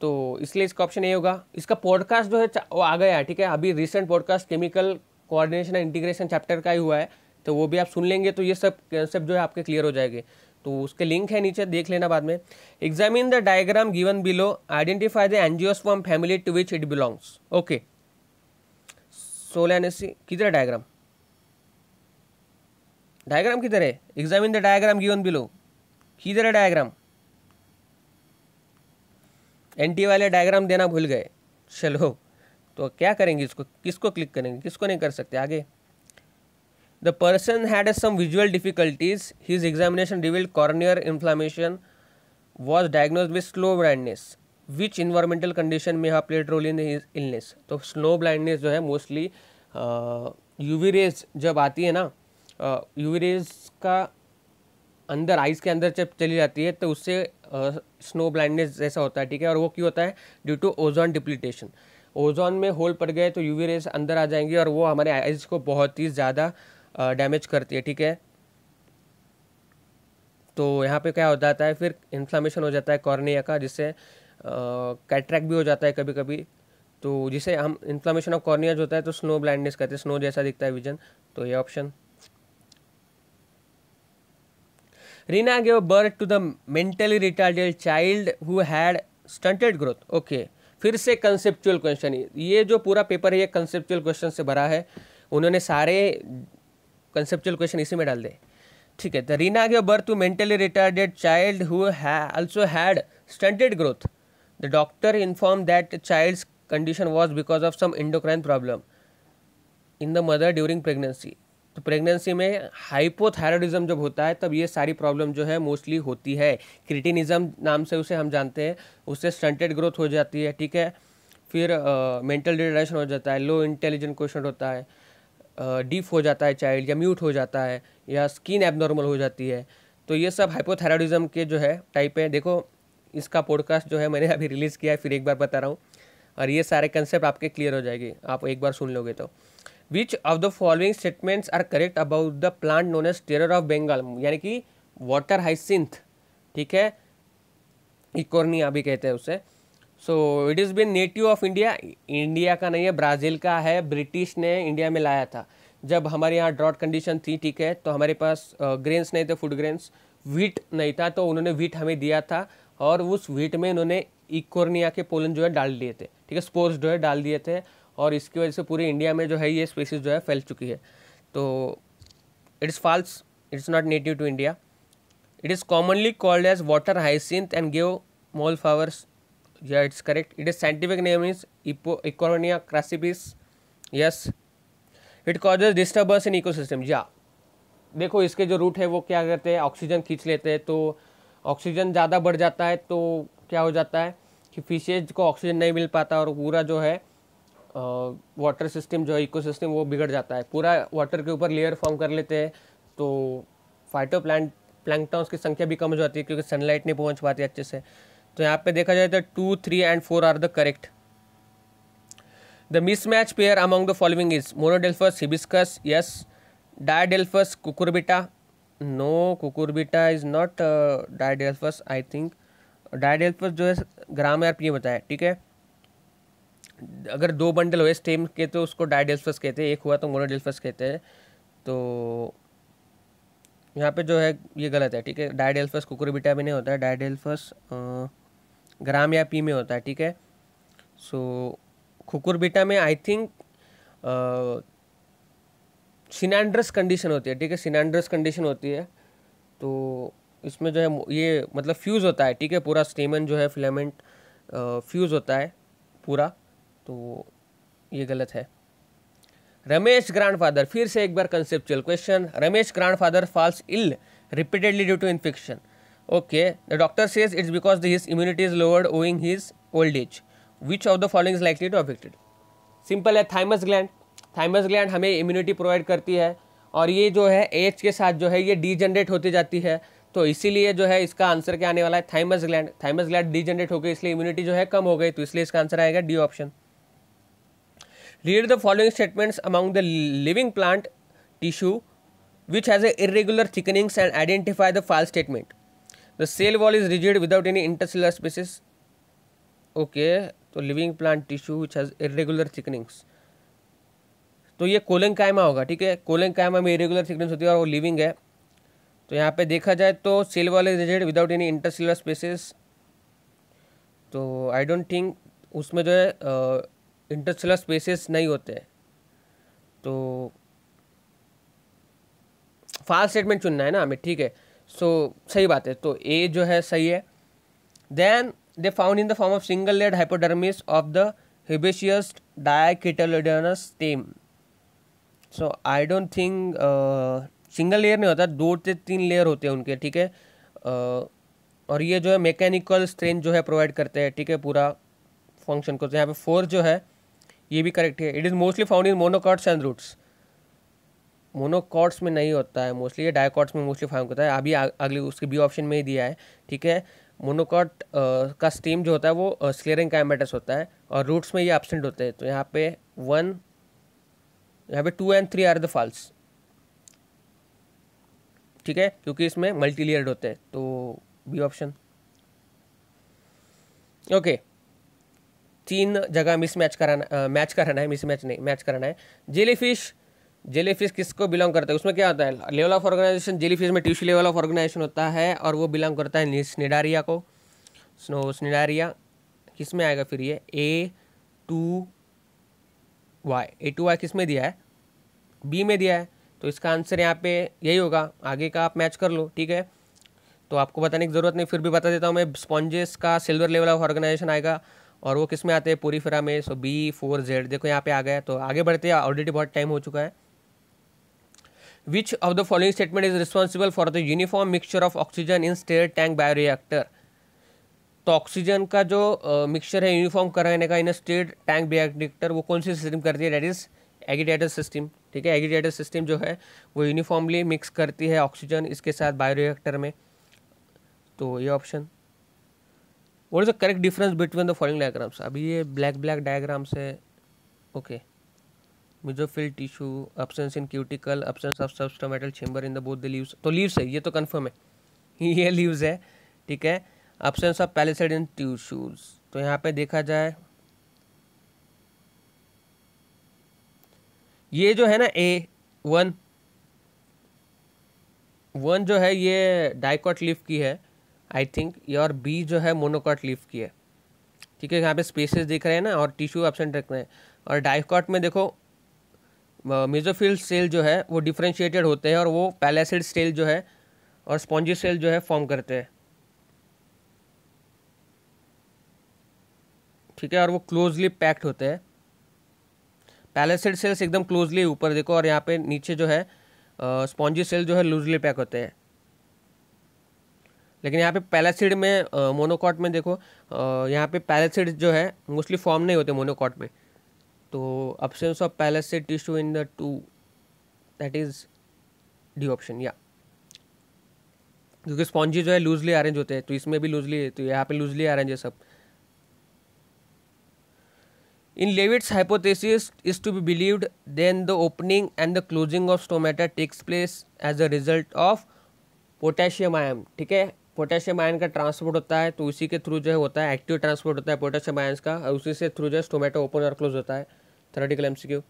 तो इसलिए इसका ऑप्शन ये होगा इसका पॉडकास्ट जो है वो आ गया है ठीक है अभी recent podcast chemical coordination and integration chapter का ही हुआ है तो वो भी आप सुन लेंगे तो ये सब कंसेप्ट जो है आपके क्लियर हो जाएंगे तो उसके लिंक है नीचे देख लेना बाद में examine the diagram given below identify the NGOs from family to which it belongs okay Solanaceae किधर डायग्राम डायग्राम किधर है examine the diagram given below किधर है डायग्राम एनटी वाले डायग्राम देना भूल गए चलो तो क्या करेंगे इसको किसको क्लिक करेंगे किसको नहीं कर सकते आगे The person had some visual difficulties. His examination revealed corneal inflammation was diagnosed with slow blindness. Which environmental condition may have played role in his illness? तो slow blindness जो है mostly यूवी रेज जब आती है ना UV rays का अंदर eyes के अंदर जब चली जाती है तो उससे स्नो ब्लाइंडनेस जैसा होता है ठीक है और वो क्यों होता है due to ozone depletion ozone में होल पड़ गए तो यूवी रेज अंदर आ जाएंगी और वो हमारे आइज़ को बहुत ही ज़्यादा डैमेज करती है ठीक है तो यहाँ पे क्या हो जाता है फिर इन्फ्लामेशन हो जाता है कॉर्निया का जिससे कैट्रैक भी हो जाता है कभी कभी तो जिसे हम इन्फ्लामेशन ऑफ कॉर्निया जो होता है तो स्नो ब्लाइंडनेस कहते हैं स्नो जैसा दिखता है विजन तो ये option Reena gave birth to the mentally retarded child who had stunted growth okay फिर से कंसेप्चुअल क्वेश्चन ये जो पूरा पेपर है ये कंसेप्चुअल क्वेश्चन से भरा है उन्होंने सारे कंसेप्चुअल क्वेश्चन इसी में डाल दे ठीक है द तो Reena gave birth to mentally retarded child who also had stunted growth the doctor inform that child's condition was because of some endocrine problem in the mother during pregnancy तो pregnancy में hypothyroidism जब होता है तब ये सारी problem जो है मोस्टली होती है क्रिटिनिज्म नाम से उसे हम जानते हैं उससे स्टंटेड ग्रोथ हो जाती है ठीक है फिर मेंटल uh, डिटेशन हो जाता है लो इंटेलिजेंट क्वेश्चन होता है डीप हो जाता है चाइल्ड या म्यूट हो जाता है या स्किन एबनॉर्मल हो जाती है तो ये सब हाइपोथायरॉयडिज्म के जो है टाइप है देखो इसका पॉडकास्ट जो है मैंने अभी रिलीज़ किया है फिर एक बार बता रहा हूँ और ये सारे कंसेप्ट आपके क्लियर हो जाएगी आप एक बार सुन लोगे तो which of the following statements are correct about the plant known as terror of Bengal यानी कि वाटर हाइसिंथ ठीक है इकोर्निया भी कहते हैं उसे so it is been native of India India का नहीं है ब्राज़ील का है ब्रिटिश ने इंडिया में लाया था जब हमारे यहाँ ड्रॉट कंडीशन थी ठीक है तो हमारे पास ग्रेन्स नहीं थे फूड ग्रेन्स वीट नहीं था तो उन्होंने वीट हमें दिया था और उस वीट में उन्होंने इकोर्निया के पोलन जो है डाल दिए थे ठीक है स्पोर्स जो है डाल दिए थे और इसकी वजह से पूरे इंडिया में जो है ये स्पेसिस जो है फैल चुकी है तो it's false it's not native to India it is commonly called as water hyacinth and give mole flowers yeah it's correct it is scientific name is econonia crassibis yes it causes disturbance in system या देखो इसके जो root है वो क्या करते हैं oxygen खींच लेते हैं तो ऑक्सीजन ज़्यादा बढ़ जाता है तो क्या हो जाता है कि फिशेज को ऑक्सीजन नहीं मिल पाता और पूरा जो है वाटर सिस्टम जो है सिस्टम वो बिगड़ जाता है पूरा वाटर के ऊपर लेयर फॉर्म कर लेते हैं तो फाइटो प्लांट प्लैंकटॉन्स की संख्या भी कम हो जाती है क्योंकि सनलाइट नहीं पहुंच पाती अच्छे से तो यहाँ पे देखा जाए तो two three and four are the correct the mismatch pair among the following is monadelphous hibiscus yes diadelphous cucurbita no cucurbita is not diadelphous I think diadelphous जो है ग्राम पी में बताया ठीक है अगर दो बंडल हुए स्टेम के तो उसको डायडेल्फस कहते हैं एक हुआ तो मोनोडेल्फस कहते हैं तो यहाँ पे जो है ये गलत है ठीक है डायडेल्फस कुकुरबिटा भी नहीं होता है डायडेल्फस ग्राम या पी में होता है ठीक है सो खुकुरबिटा में आई थिंक सिनांड्रस कंडीशन होती है ठीक है सिनांड्रस कंडीशन होती है तो इसमें जो है ये मतलब फ्यूज़ होता है ठीक है पूरा स्टेमन जो है फिलामेंट फ्यूज़ होता है पूरा तो ये गलत है रमेश ग्रैंडफादर फिर से एक बार conceptual question Ramesh grandfather falls ill repeatedly due to infection okay the doctor says it's because his immunity is lowered owing his old age which of the following is likely to affected simple है thymus gland thymus gland हमें immunity provide करती है और ये जो है as के साथ जो है ये डीजनरेट होती जाती है तो इसीलिए जो है इसका आंसर क्या आने वाला है thymus gland thymus gland degenerate हो गई इसलिए इम्यूनिटी जो है कम हो गई तो इसलिए इसका आंसर आएगा D option read the following statements among the living plant tissue which has a irregular thickenings and identify the false statement the cell wall is rigid without any intercellular spaces okay तो living plant tissue which has irregular thickenings तो ये calling कायमा होगा ठीक है calling कायमा में irregular thickness होती है और वो लिविंग है तो यहाँ पे देखा जाए तो cell wall is rigid without any intercellular spaces तो आई डोंट थिंक उसमें जो है इंटरसेलर स्पेसिस नहीं होते तो फास्ट स्टेटमेंट चुनना है ना हमें ठीक है सो so, सही बात है तो ए जो है सही है then they found in the form of single led hypodermis of the herbaceous dicotyledonous stem so I don't think single layer नहीं होता दो से तीन लेयर होते हैं उनके ठीक है uh, और ये जो है मैकेनिकल स्ट्रेंथ जो है प्रोवाइड करते हैं ठीक है पूरा फंक्शन को तो यहाँ पे फोर जो है ये भी करेक्ट है it is mostly found in monocots and roots monocots में नहीं होता है मोस्टली ये डायकॉर्ड्स में मोस्टली फार्म होता है अभी अगले उसके बी ऑप्शन में ही दिया है ठीक है मोनोकॉट का स्टीम जो होता है वो स्लेरिंग कैमेटस होता है और रूट्स में ये एबसेंट होते हैं तो यहाँ पे वन यहाँ पे two and three are the false ठीक है क्योंकि इसमें मल्टी लेयर्ड होते हैं तो बी ऑप्शन ओके तीन जगह मिस मैच कराना मैच कराना है मिस मैच नहीं मैच कराना है जेलीफिश जेली फिश किसको बिलोंग करता है उसमें क्या होता है level of organisation jelly fish में ट्यूशी लेवल ऑफ ऑर्गेनाइजेशन होता है और वो बिलोंग करता है स्नेडारिया को स्नो स्नेडारिया किस में आएगा फिर ये A to Y A to Y किस में दिया है बी में दिया है तो इसका आंसर यहाँ पे यही होगा आगे का आप मैच कर लो ठीक है तो आपको बताने की ज़रूरत नहीं फिर भी बता देता हूँ मैं स्पॉन्जेस का सिल्वर लेवल ऑफ ऑर्गेनाइजेशन आएगा और वो किस में आते हैं पूरी फिरा में सो बी फोर जेड देखो यहाँ पे आ गया तो आगे बढ़ते हैं ऑलरेडी बहुत टाइम हो चुका है Which of the following statement is responsible for the uniform mixture of oxygen in stirred tank bioreactor? तो ऑक्सीजन का जो मिक्सचर है यूनिफॉर्म कराने का इन स्टेट टैंक रिएक्टर वो कौन सी सिस्टम करती है डेट इज़ एगिटेटर सिस्टम ठीक है एगिटेटर सिस्टम जो है वो यूनिफॉर्मली मिक्स करती है ऑक्सीजन इसके साथ बायोरिएक्टर में तो ये option what is the correct difference between the following diagrams अभी ये ब्लैक ब्लैक डायग्राम्स है okay okay. Mesophyll tissue absence in cuticle absence of substomatal chamber in the both the leaves तो leaves है ये तो कन्फर्म है ये leaves है ठीक है absence of palisade in tissues तो यहाँ पे देखा जाए ये जो है ना ए वन वन जो है ये डाइकॉट लीफ की है आई थिंक ये और बी जो है मोनोकॉट लीफ की है ठीक है यहाँ पे स्पेसेस दिख रहे हैं ना और टिश्यू ऑप्शन रख रहे हैं और डाइकॉट में देखो मेजोफिल सेल जो है वो डिफ्रेंशिएटेड होते हैं और वो पैलेसिड सेल जो है और स्पॉन्जी सेल जो है फॉर्म करते हैं ठीक है और वो क्लोजली पैक्ड होते हैं पैलेसिड सेल्स एकदम क्लोजली ऊपर देखो और यहाँ पे नीचे जो है स्पॉन्जी सेल जो है लूजली पैक होते हैं लेकिन यहाँ पे पैलेसिड में मोनोकॉट में देखो यहाँ पे पैलेसिड जो है मोस्टली फॉर्म नहीं होते मोनोकॉट में तो of palace palassate tissue in the two that is D option या क्योंकि स्पॉन्जी जो है लूजली अरेंज होते हैं तो इसमें भी लूजली है तो यहाँ पे लूजली अरेंज है सब in Levitt's hypothesis is to be believed then the opening and the closing of stomata takes place as a result of potassium ion ठीक है पोटेशियम आयन का ट्रांसपोर्ट होता है तो उसी के थ्रू जो है होता है एक्टिव ट्रांसपोर्ट होता है पोटेशियम आयन का और उसी से थ्रू जो है टोमेटो ओपन और क्लोज होता है थर्टिकल M Q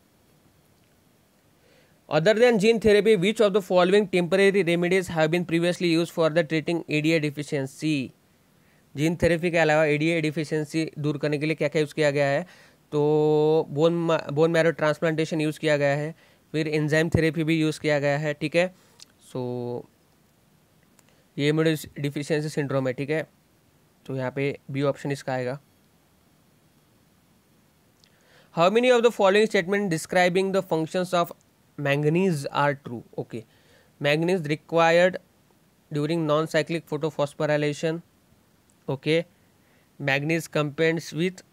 other than gene therapy which of the following temporary remedies have been previously use for the treating ADA deficiency gene therapy के अलावा एडीए डिफिशियंसी दूर करने के लिए क्या क्या यूज़ किया गया है तो bone bone marrow transplantation use किया गया है फिर एंजाइम थेरेपी भी यूज़ किया गया है ठीक है सो so, ये इम्यूनो डिफिशियंसी सिंड्रोम है ठीक है तो यहाँ पे बी ऑप्शन इसका आएगा how many of the following statement describing the functions of manganese are true okay manganese required during non cyclic photophosphorylation okay manganese competes with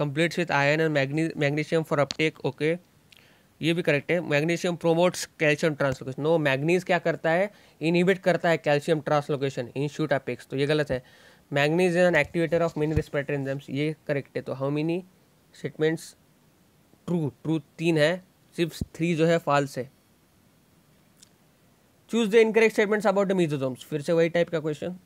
completes with iron and magnesium for uptake okay okay ये भी correct है magnesium promotes calcium translocation no manganese क्या करता है inhibit करता है calcium translocation in shoot apex तो ये गलत है manganese an activator of many respiratory enzymes ये करेक्ट है तो how many statements true true तीन है सिर्फ थ्री जो है फॉल्स है choose the incorrect statements about the mesosomes फिर से वही टाइप का question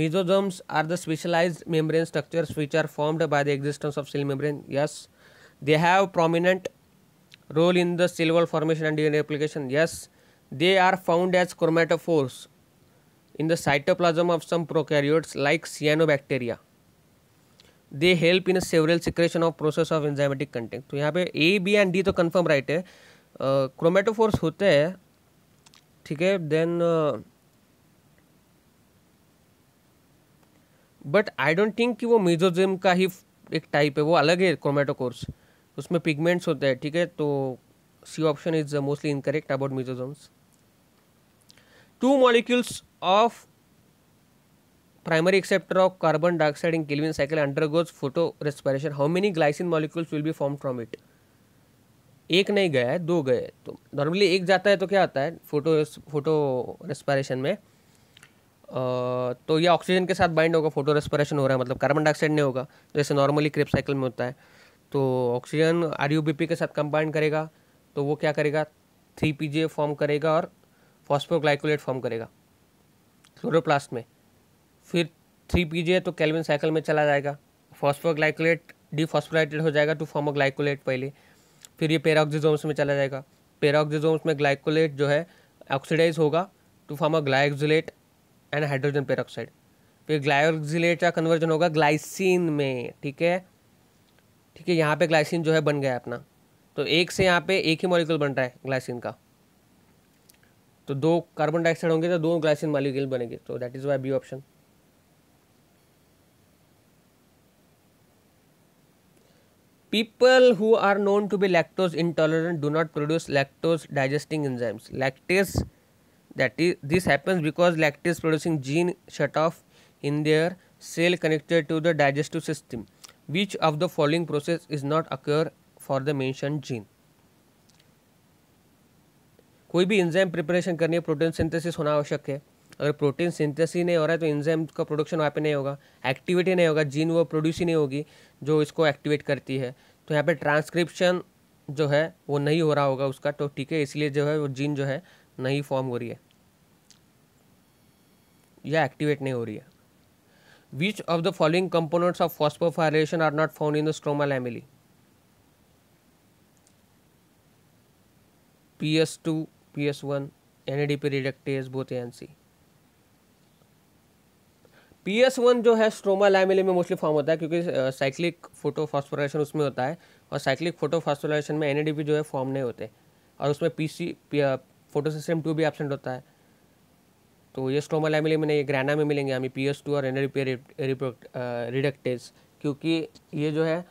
mesosomes are the specialise membrane structures which are formed by the existence of cell membrane yes they have prominent role in the silver formation and DNA replication? Yes, they are found as chromatophores in the cytoplasm of some prokaryotes like cyanobacteria. They help in several secretion of process of enzymatic content तो यहाँ पे A B and D तो confirm right है chromatophores होते हैं ठीक है then but I don't think कि वो मेजोजिम का ही एक टाइप है वो अलग है क्रोमेटोकोर्स उसमें पिगमेंट्स होते हैं ठीक है तो C option is mostly incorrect about mesosomes two molecules of primary acceptor of carbon dioxide in in cycle undergoes photorespiration how many glycine molecules will be form from it एक नहीं गया है दो गए तो नॉर्मली एक जाता है तो क्या आता है फोटो फोटो रेस्पायरेशन में आ, तो ये ऑक्सीजन के साथ बाइंड होगा फोटो रेस्पायरेशन हो रहा है मतलब कार्बन डाइऑक्साइड नहीं होगा जैसे नॉर्मली क्रेप साइकिल में होता है तो ऑक्सीजन आर के साथ कंबाइन करेगा तो वो क्या करेगा थ्री पी फॉर्म करेगा और फॉस्फोग्लाइकोलेट फॉर्म करेगा क्लोरोप्लास्ट में फिर थ्री पी तो कैलविन साइकिल में चला जाएगा फॉस्फोग्लाइकोलेट डिफॉस्फोलाइटेड हो जाएगा टू फॉर्म अ ग्लाइकोलेट पहले फिर ये पेराक्सीजोम्स में चला जाएगा पेराक्सीजोम्स में ग्लाइकोलेट जो है ऑक्सीडाइज होगा to form a glyoxylate and hydrogen peroxide फिर ग्लाइक्सिलेट का कन्वर्जन होगा ग्लाइसिन में ठीक है ठीक है यहाँ पे ग्लाइसिन जो है बन गया अपना तो एक से यहाँ पे एक ही मॉलिक्यूल बन रहा है ग्लाइसिन का तो दो कार्बन डाइऑक्साइड होंगे तो दो ग्लाइसिन मॉलिक्यूल बनेंगे तो that is why B option people who are known to be lactose intolerant do not produce lactose digesting enzymes lactase that is this happens because lactase producing gene shut off in their cell connected to the digestive system which of the following process is not occur for the mentioned gene कोई भी enzyme preparation करनी है protein synthesis होना आवश्यक है अगर protein synthesis ही नहीं हो रहा है तो इंजाइम का प्रोडक्शन वहाँ पे नहीं होगा एक्टिविटी नहीं होगा जीन वो प्रोड्यूस ही नहीं होगी जो इसको एक्टिवेट करती है तो यहाँ पे ट्रांसक्रिप्शन जो है वो नहीं हो रहा होगा उसका तो ठीक है इसलिए जो है वो जीन जो है नहीं फॉर्म हो रही है या एक्टिवेट नहीं हो रही है Which of the following components of phosphorylation are not found in the stroma lamellae? PS2, PS1, NADP reductase, both A and C. PS1 जो है स्ट्रोमा लैमिले में मोस्टली फॉर्म होता है क्योंकि साइक्लिक फोटो फॉस्फोराइलेशन उसमें होता है और साइक्लिक फोटो फॉस्फोराइलेशन में एन जो है फॉर्म नहीं होते और उसमें P C photosystem two भी एबसेंट होता है तो ये स्ट्रोमल एमिले में नहीं ग्रैना में मिलेंगे हमें पी एस टू और एन रिडक्टेज क्योंकि ये जो है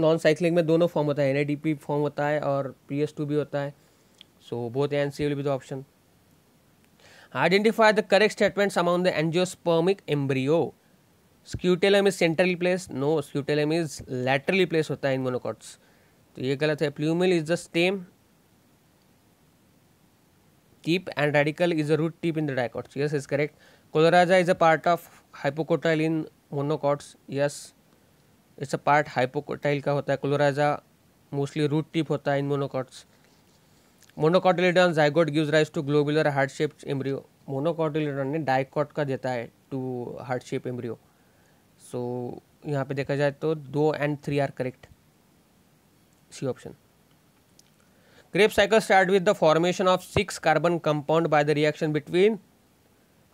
नॉन साइक्लिंग में दोनों फॉर्म होता है एन फॉर्म होता है और पी एस टू भी होता है so both and C will be the option identify the correct statements amount the angiospermic embryo scutellum is centrally place no scutellum is laterally place होता है इन मोनोकॉट्स तो ये गलत है plumule is the stem tip and radical is a root tip in the dicots. Yes, is correct. Coleraza is a part of hypocotyle in monocots. Yes, it's a part hypocotyle का होता है Coleraza mostly root tip होता है in monocots. Monocotyledon zygote gives rise to globular heart shaped embryo. Monocotyledon ने dicot का देता है to heart shaped embryo. So यहाँ पे देखा जाए तो दो and three are correct C option Krebs cycle start with the formation of six carbon compound by the reaction between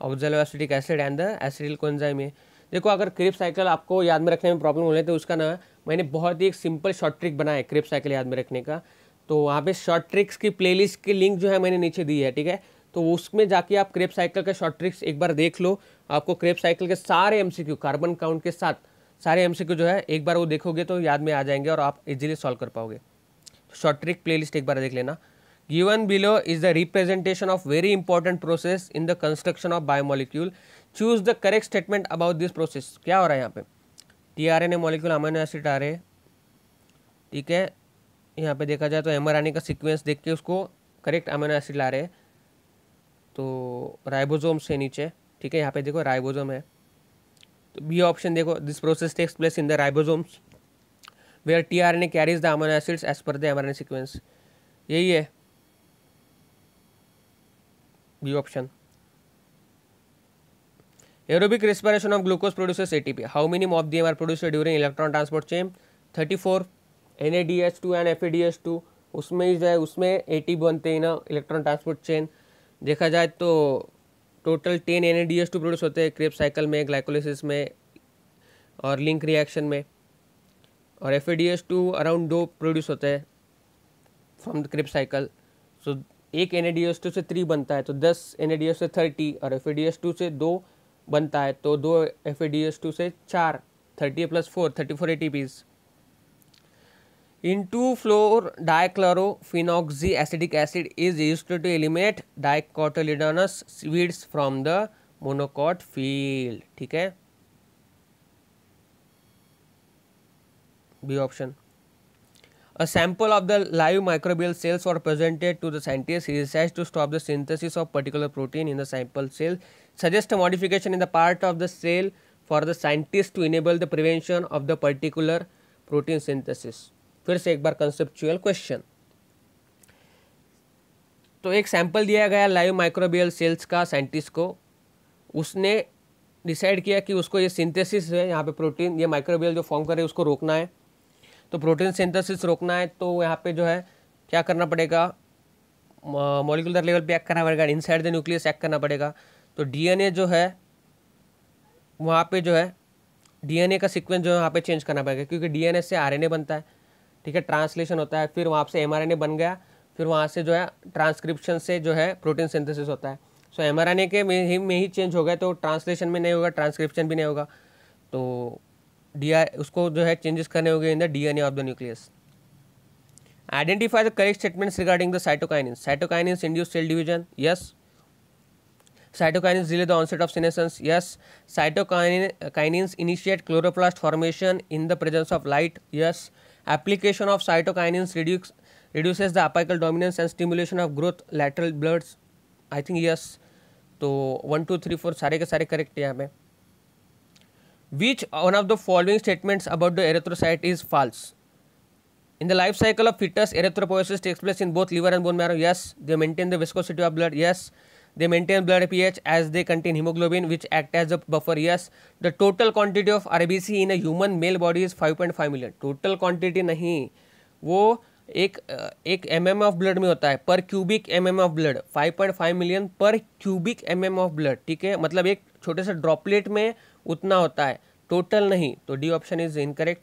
oxaloacetic acid and the acetyl coenzyme है देखो अगर क्रिप cycle आपको याद में रखने में प्रॉब्लम हो रही तो उसका ना मैंने बहुत ही एक सिंपल शॉर्ट ट्रिक बनाया है क्रिप साइकिल याद में रखने का तो वहाँ पे शॉर्ट ट्रिक्स की प्लेलिस्ट की लिंक जो है मैंने नीचे दी है ठीक है तो उसमें जाके आप क्रेप साइकिल का शॉर्ट ट्रिक्स एक बार देख लो आपको क्रेप साइकिल के सारे एम कार्बन काउंट के साथ सारे एम जो है एक बार वो देखोगे तो याद में आ जाएंगे और आप इजिली सॉल्व कर पाओगे शॉर्ट ट्रिक प्लेलिस्ट एक बार देख लेना given below is the representation of very important process in the construction of biomolecule choose the correct statement about this process क्या हो रहा है यहाँ पे T R N A molecule amino acid आ रहे ठीक है यहाँ पे देखा जाए तो एम आर का सीक्वेंस देख के उसको करेक्ट अमोनो एसिड ला रहे हैं तो राइबोजोम से नीचे ठीक है यहाँ पे देखो राइबोजोम है तो बी ऑप्शन देखो this process takes place in the ribosomes where T R N A carries the amino acids as per the M R N sequence यही है B option aerobic respiration of glucose how many the M R of during electron transport chain thirty four N A D during two and F A D and two उसमें ही जो है उसमें ए ATP बनते हैं ना इलेक्ट्रॉन ट्रांसपोर्ट चेन देखा जाए तो total ten N A D two produce होते हैं क्रेप साइकिल में ग्लाइकोलिसिस में और लिंक रिएक्शन में और F A D S two around दो प्रोड्यूस होते हैं from the Krebs cycle so एक N A D S two से थ्री बनता है तो दस एन ए डी एस से थर्टी और F A D S two से दो बनता है तो दो F A D S two से चार thirty plus four thirty four ATPs in to floor floor acidic acid is use to eliminate dicotyledonous weeds from the monocot field ठीक है B option a sample of the live microbial cells और presented to the scientist research to stop the synthesis of particular protein in the sample cell suggest modification in the part of the cell for the scientist to enable the prevention of the particular protein synthesis फिर से एक बार conceptual question तो एक sample दिया गया live microbial cells का scientist को उसने डिसाइड किया कि उसको ये सिंथेसिस है यहाँ पे प्रोटीन ये माइक्रोबियल जो फॉर्म कर रहे हैं उसको रोकना है तो प्रोटीन सिंथेसिस रोकना है तो यहाँ पे जो है क्या करना पड़ेगा मोलिकुलर लेवल पे एक्ट करना पड़ेगा इनसाइड द न्यूक्लियस एक्ट करना पड़ेगा तो डीएनए जो है वहाँ पे जो है डीएनए का सीक्वेंस जो है वहाँ पे चेंज करना पड़ेगा क्योंकि डीएनए से आरएनए बनता है ठीक है ट्रांसलेशन होता है फिर वहाँ से एमआरएनए बन गया फिर वहाँ से जो है ट्रांसक्रिप्शन से जो है प्रोटीन सिंथेसिस होता है सो so, एम के में ही में ही चेंज हो गया तो ट्रांसलेशन में नहीं होगा ट्रांसक्रिप्शन भी नहीं होगा तो डी उसको जो है चेंजेस करने होंगे in the DNA of the nucleus identify the correct statements regarding the cytokinins cytokinins induce cell division yes cytokinins delay the onset of senescence yes cytokinins initiate chloroplast formation in the presence of light yes application of cytokinins reduce reduces the apical dominance and stimulation of growth lateral buds I think yes तो one two three four सारे के सारे correct यहाँ पे which one of the following statements about the erythrocyte is false in the life cycle of fetus erythropoiesis takes place in both liver and bone marrow yes they maintain the viscosity of blood yes they maintain blood ph as they contain hemoglobin which act as a buffer yes the total quantity of rbc in a human male body is 5.5 million total quantity nahi wo एक एक M M of blood में होता है per cubic M M of blood 5.5 million per cubic M M of blood ठीक है मतलब एक छोटे से ड्रॉपलेट में उतना होता है टोटल नहीं तो D option is incorrect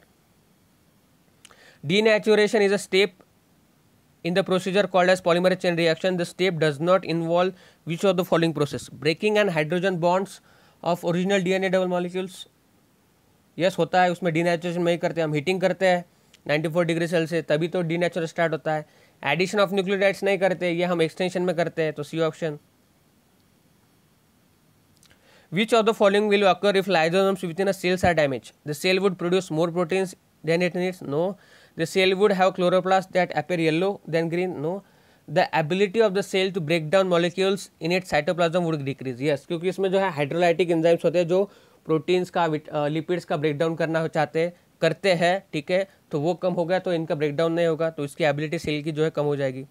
denaturation is a step in the procedure called as polymer chain reaction the step does not involve which of the following process breaking and hydrogen bonds of original D N A double molecules yes होता है उसमें D नेचुरेशन में ही करते हम heating करते हैं ninety four degree Celsius तभी तो डी नेचुरल स्टार्ट होता है एडिशन ऑफ न्यूक्लियोटाइड्स नहीं करते ये हम एक्सटेंशन में करते हैं तो C option Which of the following will occur if lysosomes within a cell are damaged? The cell would produce more proteins than it needs? No. The cell would have chloroplasts that appear yellow than green? No. The ability of the cell to break down molecules in its cytoplasm would decrease. Yes, क्योंकि इसमें जो है hydrolytic enzymes होते हैं जो proteins का lipids का breakdown करना चाहते हैं करते हैं ठीक है तो वो कम हो गया तो इनका ब्रेकडाउन नहीं होगा तो इसकी एबिलिटी सेल की जो है कम हो जाएगी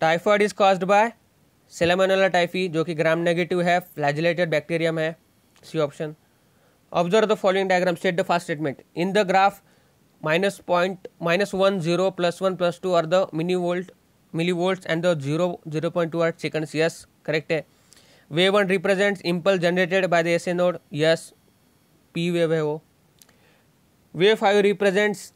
typhoid is caused by Salmonella typhi जो कि ग्राम नेगेटिव है फ्लैजिलेटेड बैक्टीरियम है C option observe the following diagram state the fast statement in the graph minus point minus one zero plus one plus two are the mini volt milli volt and the zero zero point two are second yes correct है wave one represents impulse generated by the N node yes P wave है वो wave five represents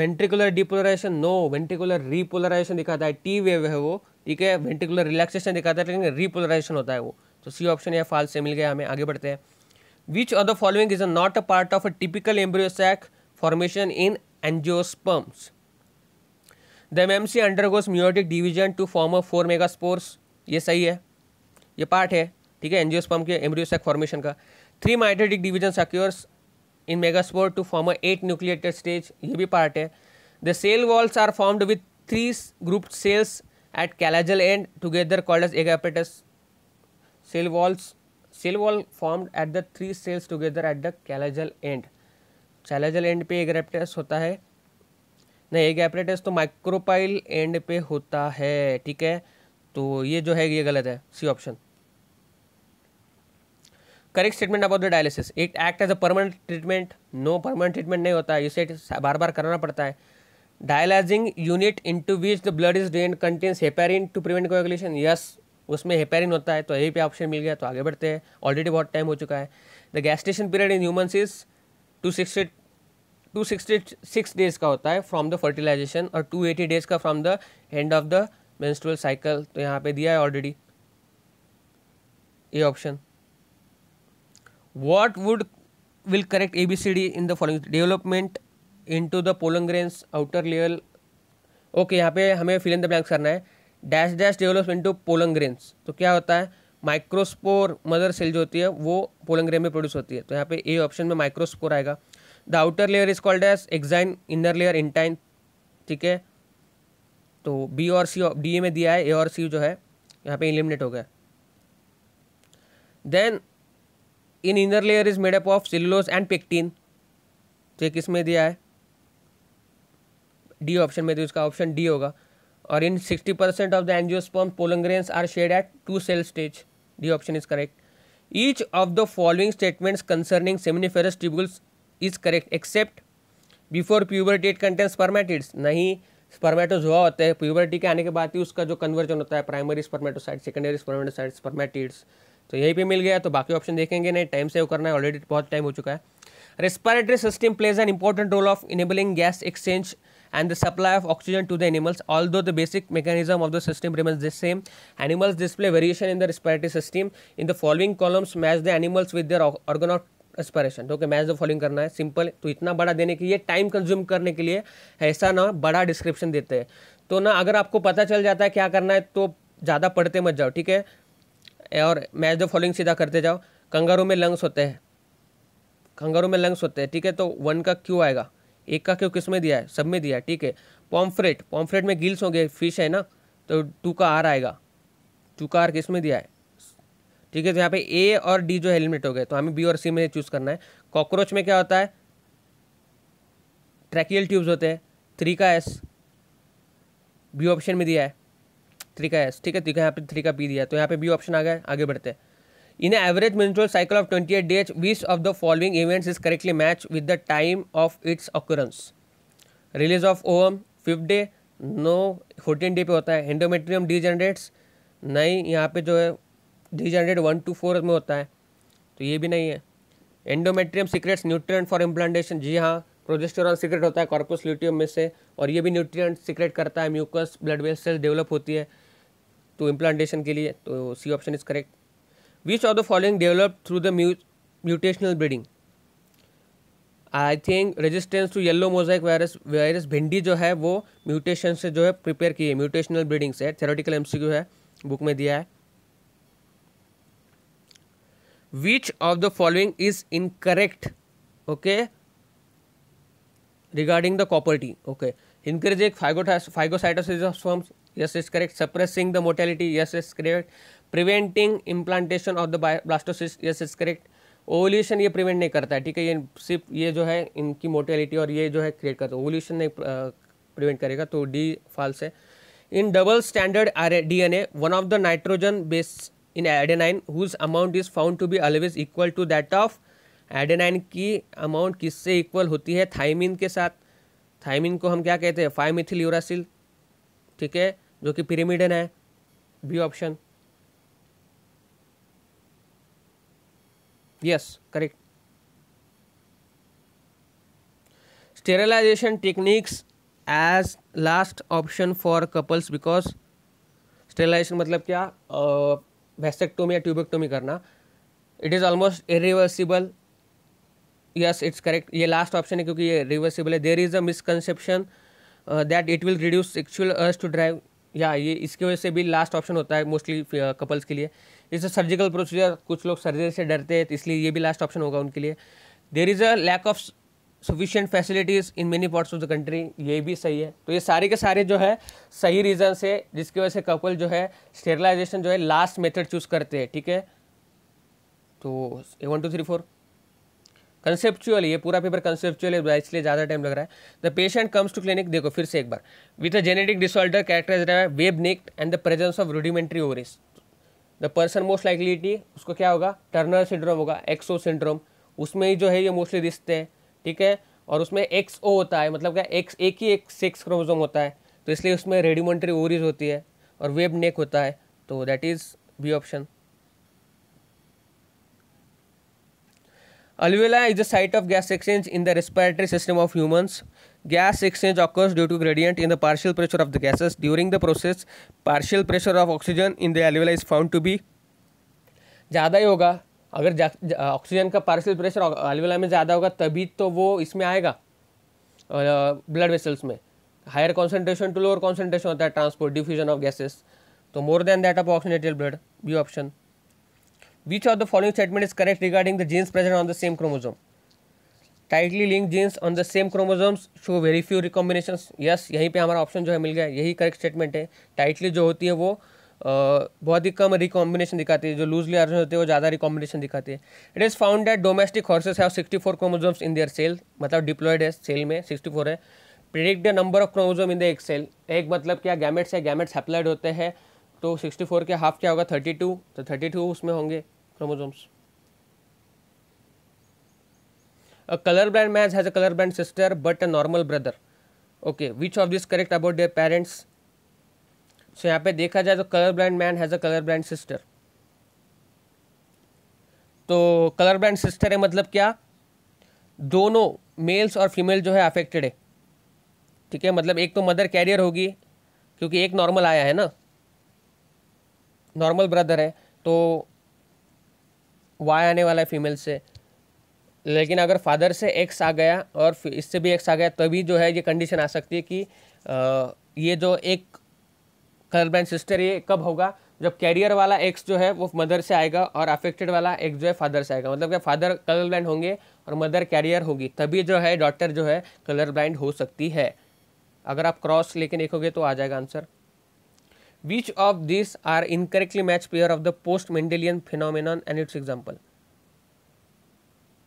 ventricular depolarisation no ventricular repolarisation दिखाता है T wave है वो ठीक है ventricular relaxation दिखाता है लेकिन रीपोलराइजेशन होता है वो तो सी ऑप्शन या फाल से मिल गया हमें आगे बढ़ते हैं which of the following is a not a part of a typical embryo sac formation in angiosperms the M M C undergoes meiotic division to form a four mega spores ये सही है ये पार्ट है ठीक है एनजियोस्पर्म के embryo sac formation का three mitotic division occurs in megaspore to form a eight nucleated stage ये भी पार्ट है the cell walls are formed with three group cells at calagal end together called as agapetus cell walls. Cell wall formed at the three cells together at the calagal end. calagal end पे agapetus होता है नहीं एगापेटस तो micropyle and पे होता है ठीक है तो ये जो है ये गलत है C option correct statement about the dialysis it act as a permanent treatment no permanent treatment नहीं होता है इसे बार बार कराना पड़ता है dialysing unit into which the blood is drain contains heparin to prevent coagulation yes उसमें हेपेरिन होता है तो यही पे ऑप्शन मिल गया तो आगे बढ़ते हैं ऑलरेडी बहुत टाइम हो चुका है the gestation period in humans is two sixty two sixty six days का होता है फ्रॉम द फर्टिलाइजेशन और टू एटी डेज का from the end of the menstrual cycle तो यहाँ पे दिया है ऑलरेडी ये option what would will correct A B C D in the following development into the pollen grains outer layer okay यहाँ पे हमें फिल इन द ब्लैंक्स करना है dash dash develops into pollen grains तो क्या होता है माइक्रोस्पोर मदर सेल जो होती है वो पोलंग्रेन में प्रोड्यूस होती है तो यहाँ पे ए ऑप्शन में माइक्रोस्पोर आएगा the outer layer is called as exine inner layer intine ठीक है तो बी और सी डी ए में दिया है ए और सी जो है यहाँ पे इलिमिनेट हो गया then in inner layer is made up of cellulose and pectin तो ये किस में दिया है डी ऑप्शन में तो इसका ऑप्शन डी होगा और in sixty percent of the angiosperm pollen grains are shed at two cell stage D option is correct each of the following statements concerning seminiferous tubules is correct except before puberty it content spermatids नहीं हुआ होता है puberty के आने के बाद ही उसका जो कन्वर्जन होता है primary spermatocyte secondary spermatocyte spermatids तो यही पे मिल गया तो बाकी ऑप्शन देखेंगे नहीं टाइम सेव करना है ऑलरेडी बहुत टाइम हो चुका है respiratory system plays an important role of enabling gas exchange and the supply of oxygen to the animals although the basic mechanism of the system remains the same animals display variation in the respiratory system in the following columns match the animals with their organ of aspiration तो okay match the following करना है simple तो इतना बड़ा देने के लिए time consume करने के लिए ऐसा ना बड़ा डिस्क्रिप्शन देते हैं तो ना अगर आपको पता चल जाता है क्या करना है तो ज़्यादा पढ़ते मत जाओ ठीक है और मैच द फॉलोइंग सीधा करते जाओ कंगारू में लंग्स होते हैं कंगारू में लंग्स होते हैं ठीक है तो वन का क्यों आएगा एक का क्यों किस में दिया है सब में दिया है ठीक है पॉम्फ्रेट पॉम्फ्रेट में गिल्स होंगे फिश है ना तो टू का आर आएगा टू का आर किस में दिया है ठीक है तो यहाँ पे ए और डी जो हेलमेट हो गए तो हमें बी और सी में चूज़ करना है कॉकरोच में क्या होता है ट्रैकियल ट्यूब्स होते हैं थ्री का एस बी ऑप्शन में दिया है थ्री का एस ठीक है ठीक है यहाँ पे थ्री का बी दिया तो यहाँ पे बी ऑप्शन तो आ गया आगे बढ़ते हैं average an cycle of twenty eight 28 days, which of the following events is correctly match with the time of its occurrence? Release of ovum fifth day no fourteen day पे होता है endometrium D generates नहीं यहाँ पे जो है degenerate one two four में होता है तो ये भी नहीं है endometrium secretes nutrient for implantation जी हाँ प्रोजेस्टोरॉन सीक्रेट होता है कॉर्पस ल्यूटियम में से और ये भी न्यूट्रिएंट सीक्रेट करता है mucus blood vessels develop होती है तो इम्प्लांटेशन के लिए तो C option is correct Which of the following developed through the mut mutational breeding? I think resistance to yellow mosaic virus virus भिंडी जो है वो म्यूटेशन से जो है प्रिपेयर की है म्यूटेशनल ब्रीडिंग से थेरोटिकल एमसीक्यू है बुक में दिया है which of the following is incorrect okay regarding the copper T okay encouraging phagocytosis of swarms yes is correct suppressing the mortality yes is correct preventing implantation of the blastocyst yes is correct ovulation ये prevent नहीं करता है ठीक है ये सिर्फ ये जो है इनकी मोटेलिटी और ये जो है क्रिएट करता है ओवल्यूशन नहीं प्रिवेंट करेगा तो डी फॉल्स है in double standard R D N A one of the nitrogen base in adenine whose amount is found to be always equal to that of adenine की amount किससे equal होती है thymine के साथ thymine को हम क्या कहते हैं फाइमिथिल यूरासिल ठीक है जो कि पिरीमिडन है B option yes correct sterilisation techniques as last option for couples because sterilisation मतलब क्या वेस्टेक्टोमी या ट्यूबेक्टोमी करना it is almost irreversible yes it's correct ये लास्ट ऑप्शन है क्योंकि ये रिवर्सिबल है there is a misconception that it will reduce actual urge to drive या ये इसकी वजह से भी लास्ट ऑप्शन होता है मोस्टली कपल्स uh, के लिए अ सर्जिकल प्रोसीजर कुछ लोग सर्जरी से डरते हैं तो इसलिए ये भी लास्ट ऑप्शन होगा उनके लिए there is a lack of sufficient facilities in many parts of the country ये भी सही है तो ये सारे के सारे जो है सही रीज़न से जिसकी वजह से कपल जो है स्टेरलाइजेशन जो है लास्ट मेथड चूज़ करते हैं ठीक है तो A one two three four conceptual ये पूरा पेपर कंसेप्चुअल है इसलिए ज़्यादा टाइम लग रहा है the patient comes to clinic देखो फिर से एक बार with a genetic disorder characterised web necked and the presence of rudimentary ovaries the person most likely उसको क्या होगा टर्नर सिंड्रोम होगा एक्सो सिंड्रोम उसमें ही जो है ये मोस्टली रिश्ते हैं ठीक है और उसमें एक्स ओ होता है मतलब क्या एक्स एक ही एक सेक्स क्रोमोजोम होता है तो इसलिए उसमें रेडिमेंट्री ओरिज होती है और वेब नेक होता है तो that is B option alveoli is the site of gas exchange in the respiratory system of humans Gas exchange occurs due to gradient in the partial pressure of the gases. During the process, partial pressure of oxygen in the alveoli is found to be ज़्यादा ही होगा अगर oxygen का partial pressure अलवेला में ज़्यादा होगा तभी तो वो इसमें आएगा ब्लड वेसल्स में higher concentration to lower concentration होता है ट्रांसपोर्ट डिफ्यूजन ऑफ गैसेस तो more than that of oxygenated blood B option which of the following statement is correct regarding the genes present on the same chromosome tightly linked genes on the same chromosomes show very few recombination yes यहीं पे हमारा option जो है मिल गया यही correct statement है tightly जो होती है वो बहुत ही कम रिकॉम्बिनेशन दिखाती है जो लूजली अर्जन होते हैं वो ज़्यादा रिकॉम्बिनेशन दिखाती है it is found that domestic horses have four chromosomes in their cell मतलब डिप्लॉयड है सेल में सिक्सटी फोर है predict the number of chromosome in the एक सेल एक मतलब क्या गैमेट्स है गैमेट्स हैप्लाइड होते हैं तो सिक्सटी फोर के हाफ क्या होगा थर्टी टू तो थर्टी टू उसमें होंगे chromosomes a color blind man has a color blind sister but a normal brother okay which of this correct about their parents so yahan pe dekha jaye to color blind man has a color blind sister to color blind sister hai matlab kya dono males aur female jo hai affected hai theek hai matlab ek to mother carrier hogi kyunki ek normal aaya hai na normal brother है तो Y आने वाला है female से लेकिन अगर father से x आ गया और इससे भी एक्स आ गया तभी तो जो है ये कंडीशन आ सकती है कि आ, ये जो एक कलर ब्रांड सिस्टर ये कब होगा जब कैरियर वाला एक्स जो है वो मदर से आएगा और अफेक्टेड वाला एक्स जो है फादर से आएगा मतलब क्या फादर कलर ब्लाइंड होंगे और मदर कैरियर होगी तभी जो है डॉटर जो है कलर ब्लाइंड हो सकती है अगर आप क्रॉस लेके देखोगे तो आ जाएगा answer which of this are incorrectly match pair of the post Mendelian phenomena and its example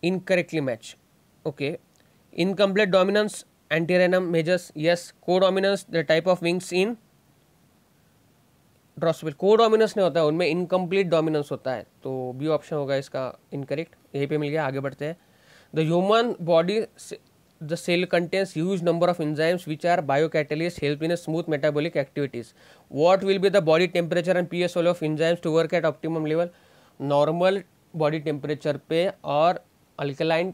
incorrectly match okay incomplete dominance antirrhinum majus yes codominance the type of wings in Drosophila codominance नहीं होता है उनमें incomplete dominance होता है तो B option होगा इसका incorrect यहीं पे मिल गया आगे बढ़ते हैं the human body the cell contains huge number of enzymes which are biocatalyst help in smooth metabolic activities what will be the body temperature and P S of enzymes to work at optimum level normal body temperature पे और alkaline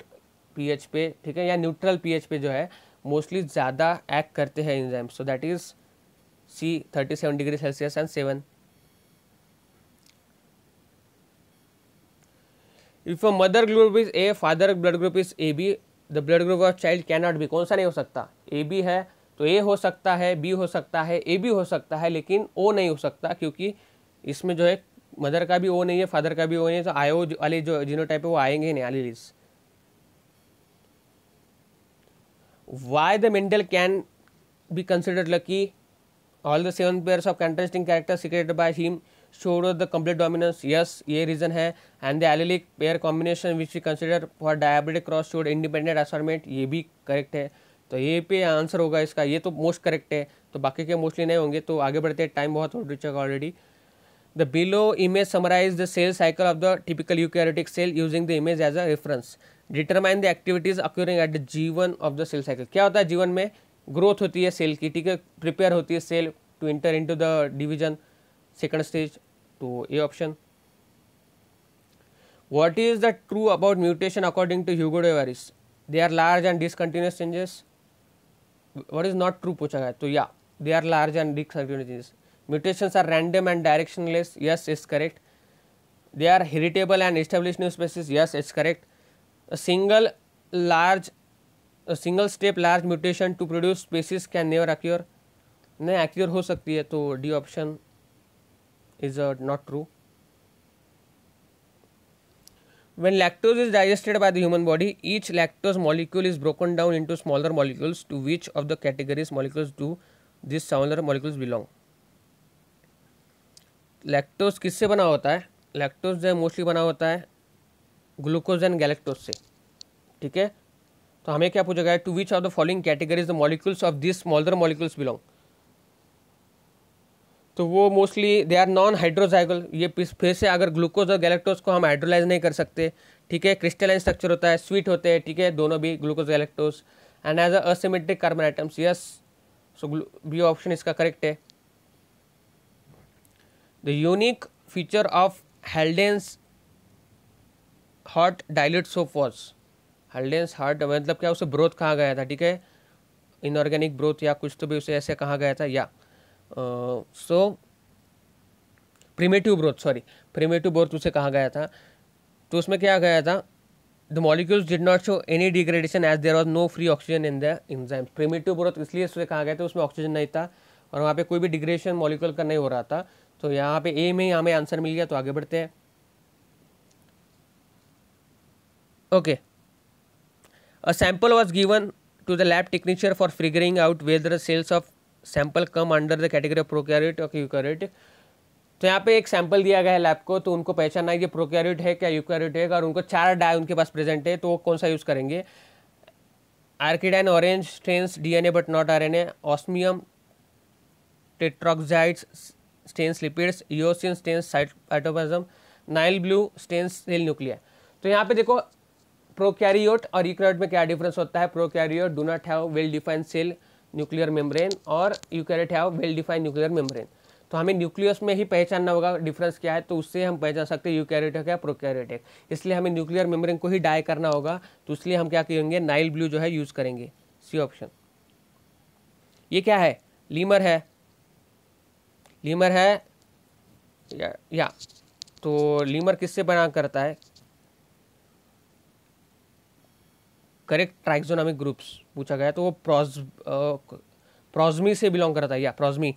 pH पे ठीक है या neutral pH पे जो है mostly ज़्यादा एक्ट करते हैं enzyme so that is C thirty seven degree Celsius and seven if a mother group is A father blood group is A B the blood group of child can not be कौन सा नहीं हो सकता A B है तो ए हो सकता है बी हो सकता है ए बी हो सकता है लेकिन ओ नहीं हो सकता क्योंकि इसमें जो है मदर का भी वो नहीं है फादर का भी वो नहीं है तो आयो वाले जो टाइप है वो आएंगे ही नहीं अलीस why the Mendel can be considered lucky all the seven pairs of contrasting character selected by him showed the complete dominance yes ये रीजन है and the allelic pair combination which you consider for dihybrid cross showed independent assortment ये भी correct है तो ये पे answer होगा इसका ये तो मोस्ट करेक्ट है तो बाकी के मोस्टली नहीं होंगे तो आगे बढ़ते हैं टाइम बहुत हो चुका already The below image summarizes the sales cycle of the typical eukaryotic cell using the image as a reference. Determine the activities occurring at the G1 of the cell cycle. क्या होता है G1 में growth होती है cell की ठीक है prepare होती है cell to enter into the division second stage तो A option what is the true about mutation according to hugo de varis they are large and discontinuous changes what is not true पूछा गया तो या they are large and discontinuous changes mutations are random and directionless yes is correct they are heritable and established new species yes it's correct a single large a single step large mutation to produce species can never occur नहीं occur हो सकती है तो option is is uh, not true. when lactose is digested by the human body each lactose molecule is broken down into smaller molecules to which of the categories molecules do these smaller molecules belong lactose किससे बना होता है lactose जो है mostly बना होता है glucose and galactose से ठीक है तो हमें क्या पूछा गया to which are the following categories the molecules of this smaller molecules belong तो वो mostly they are non hydrolysable ये फिर से अगर ग्लूकोज और गैलेक्टोज को हम हाइड्रोलाइज नहीं कर सकते ठीक है क्रिस्टलाइन स्ट्रक्चर होता है स्वीट होते हैं ठीक है दोनों भी glucose galactose and as a asymmetric carbon atoms yes so B option इसका करेक्ट है The unique feature of Haldane's hot dilute soup was Haldane's hot मतलब क्या उसे ब्रोथ कहा गया था ठीक है इनऑर्गेनिक ब्रोथ या कुछ तो भी उसे ऐसे कहा गया था या so primitive broth sorry primitive broth उसे कहा गया था तो उसमें क्या गया था the molecules did not show any degradation as there was no free oxygen in the enzyme primitive broth इसलिए उसे कहा गया था उसमें ऑक्सीजन नहीं था और वहाँ पे कोई भी डिग्रेडेशन मॉलिक्यूल का नहीं हो रहा था तो यहाँ पे ए में हमें आंसर मिल गया तो आगे बढ़ते हैं okay a sample was given to the lab technician for figuring out whether cells of sample come under the category of prokaryote और यूक्योरेट तो यहाँ पे एक सैंपल दिया गया है लैब को तो उनको पहचाना है कि प्रोक्योरेट है क्या यूक्योरेट है और उनको चार डाय उनके पास प्रेजेंट है तो वो कौन सा यूज़ करेंगे acridine orange stains DNA but not RNA osmium tetroxides stains lipids eosin stain cytoplasm Nile blue stain cell nuclei तो यहाँ पे देखो प्रोकैरियोट और यूकैरियोट में क्या डिफरेंस होता है prokaryote do not have well defined cell nuclear membrane और eukaryote have well defined nuclear membrane तो हमें न्यूक्लियस में ही पहचानना होगा डिफरेंस क्या है तो उससे हम पहचान सकते हैं यूकैरियोट है क्या प्रोकैरियोट है इसलिए हमें न्यूक्लियर मेम्ब्रेन को ही डाई करना होगा तो इसलिए हम क्या करेंगे नाइल ब्लू जो है यूज़ करेंगे सी ऑप्शन ये क्या है लीमर है लीमर है या, या तो लीमर किससे बना करता है करेक्ट ट्राइक्जोनॉमिक ग्रुप्स पूछा गया तो वो प्रोज प्रोजमी से बिलोंग करता है या प्रोजमी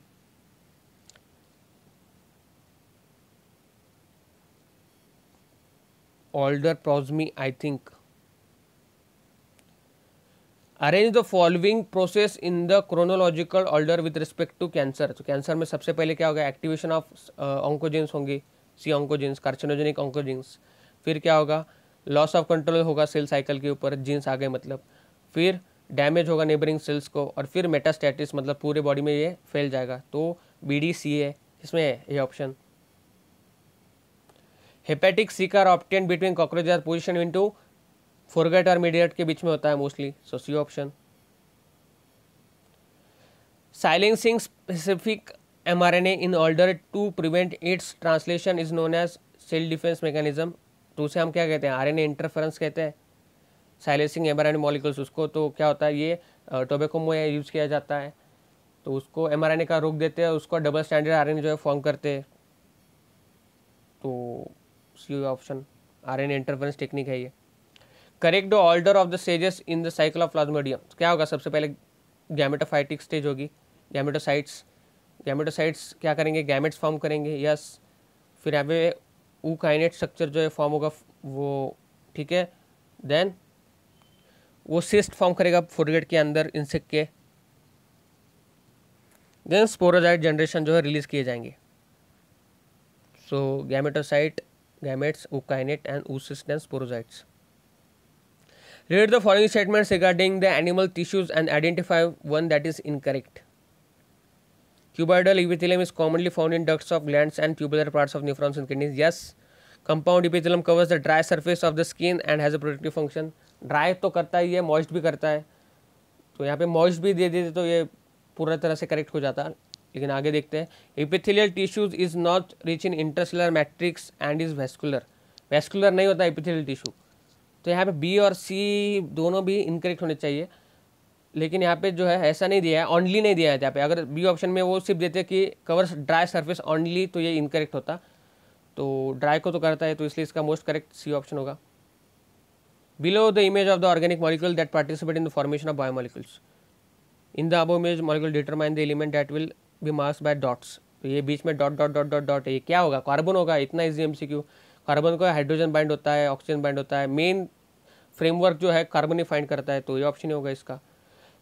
ऑल्डर प्रोजमी I think arrange the following process in the chronological order with respect to cancer तो कैंसर में सबसे पहले क्या होगा एक्टिवेशन ऑफ ऑंकोजेंस होंगे सी ऑंकोजेंस कार्सिनोजेनिक ऑंकोजेंस फिर क्या होगा लॉस ऑफ कंट्रोल होगा सेल साइकिल के ऊपर जीन्स आ गए मतलब फिर डैमेज होगा नेबरिंग सेल्स को और फिर मेटास्टेटिस मतलब पूरे बॉडी में ये फैल जाएगा तो बी डी सी है इसमें है ये ऑप्शन हेपेटिक सीकर often between cockroach are position in to foregut और मीडिएट के बीच में होता है mostly so C option silencing specific m R N A in order to prevent its translation is known as self defence mechanism तो उसे हम क्या कहते हैं आर एन ए इंटरफेरेंस कहते हैं silencing m R N A molecules उसको तो क्या होता है ये टोबेको में यूज़ किया जाता है तो उसको एम आर एन ए का रोक देते हैं उसको डबल स्टैंडर्ड ए जो है फॉर्म करते हैं तो C option R N A interference technique है ये correct the order of the stages in the cycle of Plasmodium क्या होगा सबसे पहले गैमेटोफाइटिक स्टेज होगी गैमेटोसाइट्स गैमेटोसाइट्स क्या करेंगे गैमेट्स फॉर्म करेंगे यस फिर यहाँ पे ऊ काइनेट स्ट्रक्चर जो है फॉर्म होगा वो ठीक है देन वो सिस्ट फॉर्म करेगा फोरगेट के अंदर इंसेक्ट के देन स्पोरोजाइट जनरेशन जो है रिलीज किए जाएंगे सो gametocyte gametes ookinete and cyst and sporozoites read the following statement regarding the animal tissues and identify one that is incorrect cuboidal epithelium is commonly found in ducts of gland and tubular parts of nephrons in kidneys yes compound epithelium covers the dry surface of the skin and has a protective function dry तो करता ही है moist भी करता है तो यहाँ पे moist भी दे देते तो ये पूरा तरह से करेक्ट हो जाता लेकिन आगे देखते हैं epithelial tissues is not rich in intercellular matrix and is vascular vascular नहीं होता इपिथिलियल टिश्यू तो यहाँ पे बी और सी दोनों भी इनकरेक्ट होने चाहिए लेकिन यहाँ पे जो है ऐसा नहीं दिया है ऑनली नहीं दिया है यहाँ पे अगर बी ऑप्शन में वो सिर्फ देते कि कवर ड्राई सरफेस ऑनली तो ये इनकरेक्ट होता तो ड्राई को तो करता है तो इसलिए इसका मोस्ट करेक्ट सी ऑप्शन होगा below the image of the organic molecule that participate in the formation of biomolecules in the above image molecule determine the element that will be marks by dots तो ये बीच में dot dot dot dot dot ये क्या होगा carbon होगा इतना easy M C Q carbon को हाइड्रोजन बाइंड होता है ऑक्सीजन बाइंड होता है मेन फ्रेमवर्क जो है कार्बन ही फाइंड करता है तो ये ऑप्शन ही होगा इसका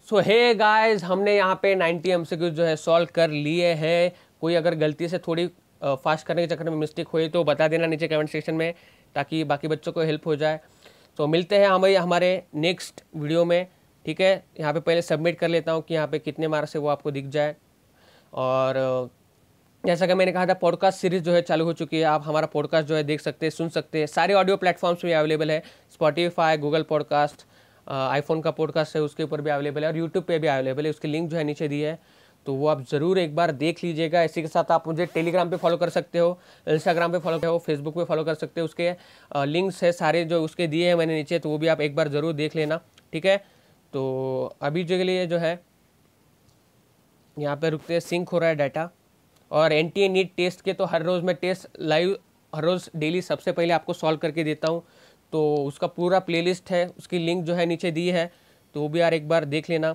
सो हे गाइस हमने यहाँ पे 90 एम जो है सॉल्व कर लिए हैं कोई अगर गलती से थोड़ी फास्ट करने के चक्कर में मिस्टेक हुई तो बता देना नीचे कमेंट सेक्शन में ताकि बाकी बच्चों को हेल्प हो जाए तो मिलते हैं हमारे हमारे नेक्स्ट वीडियो में ठीक है यहाँ पे पहले सबमिट कर लेता हूँ कि यहाँ पे कितने मार्क्स है वो आपको दिख जाए और जैसा कि मैंने कहा था पॉडकास्ट सीरीज जो है चालू हो चुकी है आप हमारा पॉडकास्ट जो है देख सकते हैं सुन सकते हैं सारे ऑडियो प्लेटफॉर्म्स भी अवेलेबल है स्पॉटीफाई गूगल पॉडकास्ट आईफोन का पॉडकास्ट है उसके ऊपर भी अवेलेबल है और यूट्यूब पे भी अवेलेबल है उसकी लिंक जो है नीचे दी है तो वो आप ज़रूर एक बार देख लीजिएगा इसी के साथ आप मुझे टेलीग्राम पे फॉलो कर सकते हो इंस्टाग्राम पे फॉलो कर हो फेसबुक पे फॉलो कर सकते हो उसके लिंक्स है सारे जो उसके दिए हैं मैंने नीचे तो वो भी आप एक बार ज़रूर देख लेना ठीक है तो अभी जो के लिए जो है यहाँ पर रुकते हैं सिंक हो रहा है डाटा और एन टी नीट टेस्ट के तो हर रोज़ मैं टेस्ट लाइव हर रोज़ डेली सबसे पहले आपको सॉल्व करके देता हूँ तो उसका पूरा प्लेलिस्ट है उसकी लिंक जो है नीचे दी है तो वो भी यार एक बार देख लेना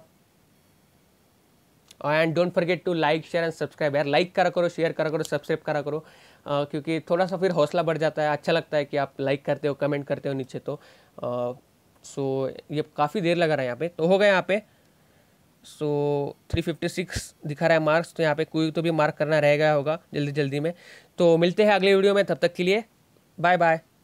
and don't forget to like share and subscribe यार लाइक करा करो शेयर करा करो सब्सक्राइब करा करो आ, क्योंकि थोड़ा सा फिर हौसला बढ़ जाता है अच्छा लगता है कि आप लाइक करते हो कमेंट करते हो नीचे तो आ, सो ये काफ़ी देर लगा रहा है यहाँ पे तो हो गया यहाँ पे सो थ्री फिफ्टी सिक्स दिखा रहा है मार्क्स तो यहाँ पे कोई तो भी मार्क करना रह गया होगा जल्दी जल्दी में तो मिलते हैं अगले वीडियो में तब तक के लिए बाय बाय